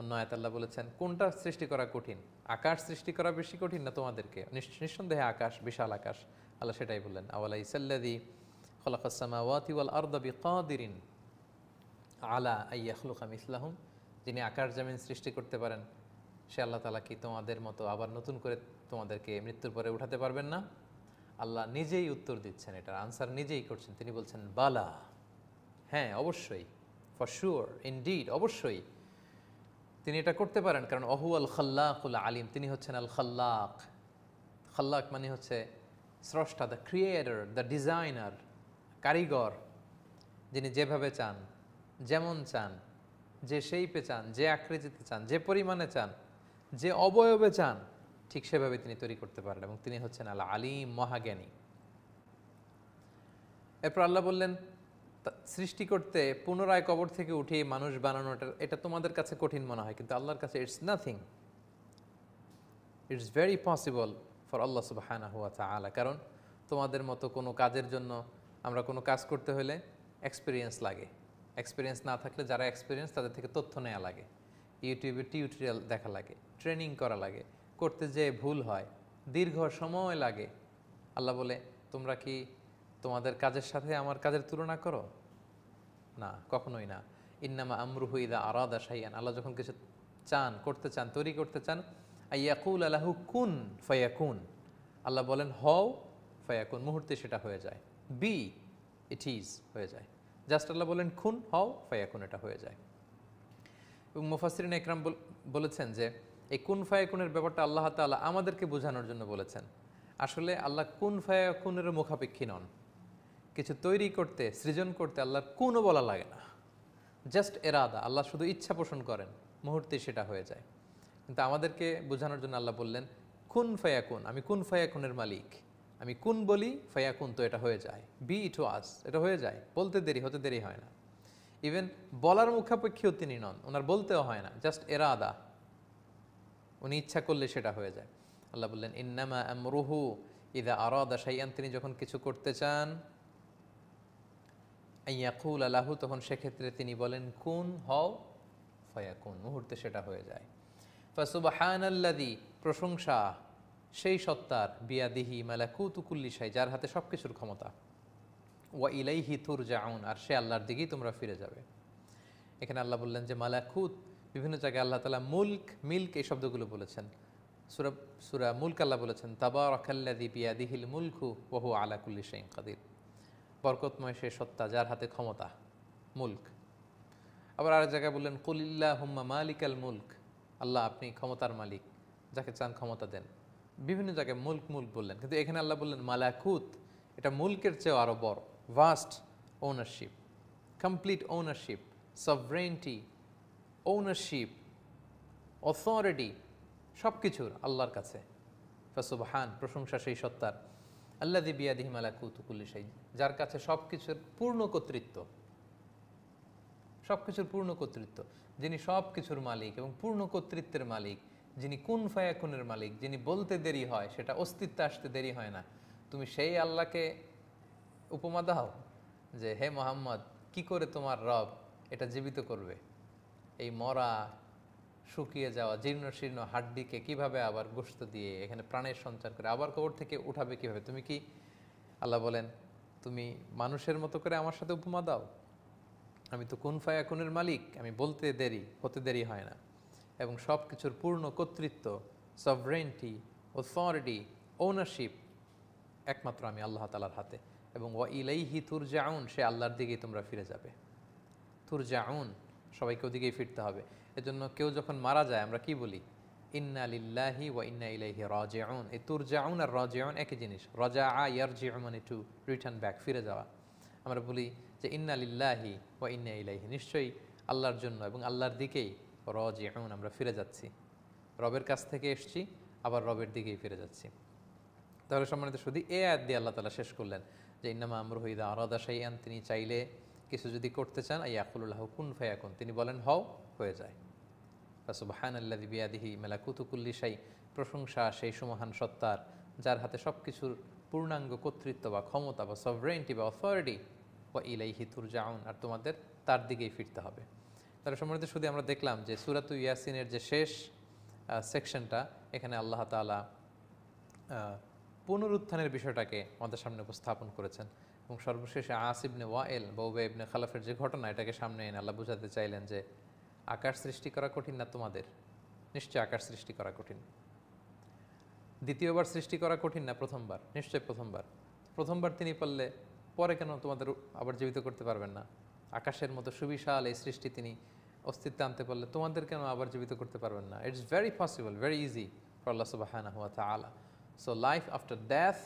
অন্য আয়তাল্লাহ বলেছেন কোনটা সৃষ্টি করা কঠিন আকাশ সৃষ্টি করা বেশি কঠিন না তোমাদেরকে নিঃসন্দেহে আকাশ বিশাল আকাশ আল্লাহ সেটাই বললেন আওয়ালা ইসাল্লাদি খলাকাসামাওয়াতি ওয়াল আরদাবি কাদিরিন আলা আইয়াখলুকাম ইসলাহম যিনি আকাশ জামিন সৃষ্টি করতে পারেন সে আল্লাহ তালা কি তোমাদের মতো আবার নতুন করে তোমাদেরকে মৃত্যুর পরে উঠাতে পারবেন না আল্লাহ নিজেই উত্তর দিচ্ছেন এটার আনসার নিজেই করছেন তিনি বলছেন বালা হ্যাঁ অবশ্যই ফর শিওর ইনডিড অবশ্যই তিনি এটা করতে পারেন কারণ অহু আল খাল্লাকুল আলিম তিনি হচ্ছেন আল খাল্লাক খাল্লাক মানে হচ্ছে স্রষ্টা দ্য ক্রিয়েটর দ্য ডিজাইনার কারিগর যিনি যেভাবে চান যেমন চান যে সেইপে চান যে আকৃতিতে চান যে পরিমাণে চান যে অবয়বে চান ঠিক সেভাবে তিনি তৈরি করতে পারেন এবং তিনি হচ্ছেন আল আলিম মহাজ্ঞানী এরপর আল্লাহ বললেন সৃষ্টি করতে পুনরায় কবর থেকে উঠে মানুষ বানানোটা এটা তোমাদের কাছে কঠিন মনে হয় কিন্তু আল্লাহর কাছে it's nothing it's very possible for Allah সুবাহানা হুয়া আলা কারণ তোমাদের মতো কোনো কাজের জন্য আমরা কোনো কাজ করতে হলে এক্সপিরিয়েন্স লাগে এক্সপিরিয়েন্স না থাকলে যারা এক্সপিরিয়েন্স তাদের থেকে তথ্য নেওয়া লাগে ইউটিউবে টিউটোরিয়াল দেখা লাগে ট্রেনিং করা লাগে করতে যেয়ে ভুল হয় দীর্ঘ সময় লাগে আল্লাহ বলে তোমরা কি তোমাদের কাজের সাথে আমার কাজের তুলনা করো না কখনোই না ইন্নামা আমরুহু ইদা আরাদা সাইয়ান আল্লাহ যখন কিছু চান করতে চান তৈরি করতে চান আইয়াকুল আলাহু কুন ফয়াকুন আল্লাহ বলেন হও ফয়াকুন মুহূর্তে সেটা হয়ে যায় বি ইট ইজ হয়ে যায় জাস্ট আল্লাহ বলেন খুন হও ফায়াকুন এটা হয়ে যায় এবং মুফাসরিন একরাম বলেছেন যে এই কুন ফায়াকুনের ব্যাপারটা আল্লাহ তাল্লাহ আমাদেরকে বোঝানোর জন্য বলেছেন আসলে আল্লাহ কুন ফায়াকুনের মুখাপেক্ষী নন কিছু তৈরি করতে সৃজন করতে আল্লাহর কোনো বলা লাগে না জাস্ট এরাদা আল্লাহ শুধু ইচ্ছা পোষণ করেন মুহূর্তেই সেটা হয়ে যায় কিন্তু আমাদেরকে বোঝানোর জন্য আল্লাহ বললেন কুন ফায়াকুন আমি কুন ফায়াকুনের মালিক আমি কুন বলি ফায়াকুন তো এটা হয়ে যায় বি ইট ওয়াস এটা হয়ে যায় বলতে দেরি হতে দেরি হয় না ইভেন বলার মুখাপেক্ষীও তিনি নন ওনার বলতেও হয় না জাস্ট এরাদা উনি ইচ্ছা করলে সেটা হয়ে যায় আল্লাহ বললেন ইন্নামা রুহু ইদা আদা সাইয়ান তিনি যখন কিছু করতে চান আইয়াকুল আলাহু তখন সেক্ষেত্রে তিনি বলেন কুন হও ফয়াকুন মুহূর্তে সেটা হয়ে যায় আল্লাদি প্রশংসা সেই সত্তার বিয়াদিহি সাই যার হাতে সব কিছুর ক্ষমতা ওয়া ইলাইহি তুর জাউন আর সে আল্লাহর দিকেই তোমরা ফিরে যাবে এখানে আল্লাহ বললেন যে মালাকুত বিভিন্ন জায়গায় আল্লাহ তালা মুল্ক মিল্ক এই শব্দগুলো বলেছেন সুরা সুরা মুল্ক আল্লাহ বলেছেন তাবা রখাল্লাদি বিয়াদিহিল মুলকু বহু আলাকুল্লি সাইন কাদির বরকতময় সে সত্তা যার হাতে ক্ষমতা মুল্ক আবার আরেক জায়গায় বললেন কলিল্লা হুম্মা মালিক আল মুল্ক আল্লাহ আপনি ক্ষমতার মালিক যাকে চান ক্ষমতা দেন বিভিন্ন জায়গায় মুল্ক মুল্ক বললেন কিন্তু এখানে আল্লাহ বললেন মালাকুত এটা মুল্কের চেয়েও আরও বড় vast ownership complete ownership sovereignty ownership authority সব কিছুর আল্লাহর কাছে ফাসুবহান প্রশংসা সেই সত্তার আল্লা দিবিয়া দিহিমালা কুতুকুল্লি সাই যার কাছে সব কিছুর পূর্ণ কর্তৃত্ব সব কিছুর পূর্ণ কর্তৃত্ব যিনি সব কিছুর মালিক এবং পূর্ণ কর্তৃত্বের মালিক যিনি কোন ফায়াকুনের মালিক যিনি বলতে দেরি হয় সেটা অস্তিত্বে আসতে দেরি হয় না তুমি সেই আল্লাহকে উপমা দাও যে হে মোহাম্মদ কি করে তোমার রব এটা জীবিত করবে এই মরা শুকিয়ে যাওয়া জীর্ণ শীর্ণ হাড্ডিকে কিভাবে আবার গোস্ত দিয়ে এখানে প্রাণের সঞ্চার করে আবার কবর থেকে উঠাবে কিভাবে তুমি কি আল্লাহ বলেন তুমি মানুষের মতো করে আমার সাথে উপমা দাও আমি তো কোন ফায়াকুনের মালিক আমি বলতে দেরি হতে দেরি হয় না এবং সব কিছুর পূর্ণ কর্তৃত্ব সভরেন্টি অথরিটি ওনারশিপ একমাত্র আমি আল্লাহ তালার হাতে এবং ওয়া ইলাইহি তুরজাউন সে আল্লাহর দিকেই তোমরা ফিরে যাবে তুর তুরজাউন সবাইকে ওদিকেই ফিরতে হবে এজন্য কেউ যখন মারা যায় আমরা কি বলি ইন্না লিল্লাহি ওয়া ইন্না ইলাইহি রাজিউন এই তুরজাউন আর রাজিউন একই জিনিস রাজা আ ইয়ারজিউ মানে টু রিটার্ন ব্যাক ফিরে যাওয়া আমরা বলি যে ইন্না লিল্লাহি ওয়া ইন্না ইলাইহি নিশ্চয়ই আল্লাহর জন্য এবং আল্লাহর দিকেই রাজিউন আমরা ফিরে যাচ্ছি রবের কাছ থেকে এসেছি আবার রবের দিকেই ফিরে যাচ্ছি তাহলে সম্মানিত শুধু এ আয়াত দিয়ে আল্লাহ তালা শেষ করলেন যে ইন্নামা আমর হইদা আরাদা সাইয়ান তিনি চাইলে কিছু যদি করতে চান ইয়াকুল্লাহ কুন ফায়াকুন তিনি বলেন হও হয়ে যায় সুবাহানাল্লাদি বিয়াদিহি মেলাকুতুকুল্লি সাই প্রশংসা সেই সুমহান সত্তার যার হাতে সব কিছুর পূর্ণাঙ্গ কর্তৃত্ব বা ক্ষমতা বা সভরেন্টি বা অথরিটি বা ইলাইহি তুরজাউন আর তোমাদের তার দিকেই ফিরতে হবে তাহলে সম্বন্ধে শুধু আমরা দেখলাম যে সুরাতু ইয়াসিনের যে শেষ সেকশনটা এখানে আল্লাহ তালা পুনরুত্থানের বিষয়টাকে আমাদের সামনে উপস্থাপন করেছেন এবং সর্বশেষে আসিবনে ওয়াইল বৌবে ইবনে খালাফের যে ঘটনা এটাকে সামনে এনে আল্লাহ বুঝাতে চাইলেন যে আকাশ সৃষ্টি করা কঠিন না তোমাদের নিশ্চয় আকাশ সৃষ্টি করা কঠিন দ্বিতীয়বার সৃষ্টি করা কঠিন না প্রথমবার নিশ্চয় প্রথমবার প্রথমবার তিনি পারলে পরে কেন তোমাদের আবার জীবিত করতে পারবেন না আকাশের মতো সুবিশাল এই সৃষ্টি তিনি অস্তিত্বে আনতে পারলে তোমাদের কেন আবার জীবিত করতে পারবেন না it's very possible very easy for Allah সুবাহানা হুয়া আলা সো লাইফ আফটার ড্যাথ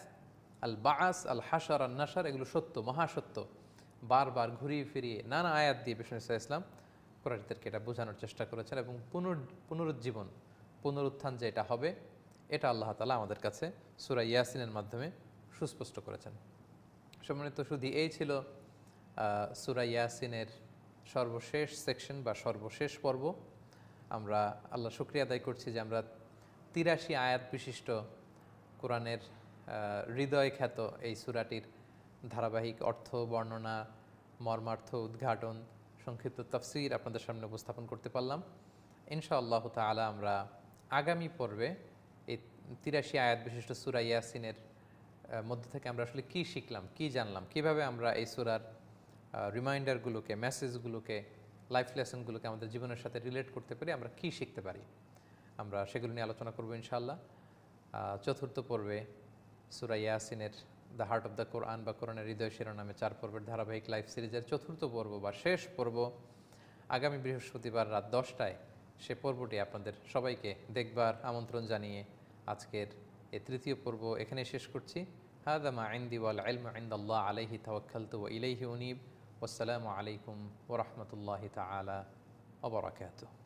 আল বাস আল হাসার আল নাসার এগুলো সত্য মহাসত্য বারবার ঘুরিয়ে ফিরিয়ে নানা আয়াত দিয়ে বিষ্ণু ইসলাম কোরআশদেরকে এটা বোঝানোর চেষ্টা করেছেন এবং পুনর পুনরুজ্জীবন পুনরুত্থান যে এটা হবে এটা আল্লাহ তালা আমাদের কাছে সুরা ইয়াসিনের মাধ্যমে সুস্পষ্ট করেছেন সম্মানিত শুধু এই ছিল সুরা ইয়াসিনের সর্বশেষ সেকশন বা সর্বশেষ পর্ব আমরা আল্লাহ শুক্রিয়া আদায় করছি যে আমরা তিরাশি আয়াত বিশিষ্ট কোরআনের হৃদয় খ্যাত এই সুরাটির ধারাবাহিক অর্থ বর্ণনা মর্মার্থ উদ্ঘাটন সংক্ষিপ্ত তফসির আপনাদের সামনে উপস্থাপন করতে পারলাম ইনশাআল্লাহ তালা আমরা আগামী পর্বে এই তিরাশি আয়াত বিশিষ্ট সুরা ইয়াসিনের মধ্যে থেকে আমরা আসলে কি শিখলাম কি জানলাম কিভাবে আমরা এই সুরার রিমাইন্ডারগুলোকে মেসেজগুলোকে লাইফ লেসনগুলোকে আমাদের জীবনের সাথে রিলেট করতে পারি আমরা কি শিখতে পারি আমরা সেগুলো নিয়ে আলোচনা করবো ইনশাআল্লাহ চতুর্থ পর্বে সুরা ইয়াসিনের the heart of the Quran বা কোরআনের হৃদয় শিরোনামে চার পর্বের ধারাবাহিক লাইভ সিরিজের চতুর্থ পর্ব বা শেষ পর্ব আগামী বৃহস্পতিবার রাত দশটায় সে পর্বটি আপনাদের সবাইকে দেখবার আমন্ত্রণ জানিয়ে আজকের এ তৃতীয় পর্ব এখানে শেষ করছি হাদা মা আইন্দি ওয়াল আলম আইন্দাল্লাহ আলহি তাওয়াক্কালতু ওয়া ইলাইহি উনিব আসসালামু আলাইকুম ওরহমতুল্লাহ তালা তাআলা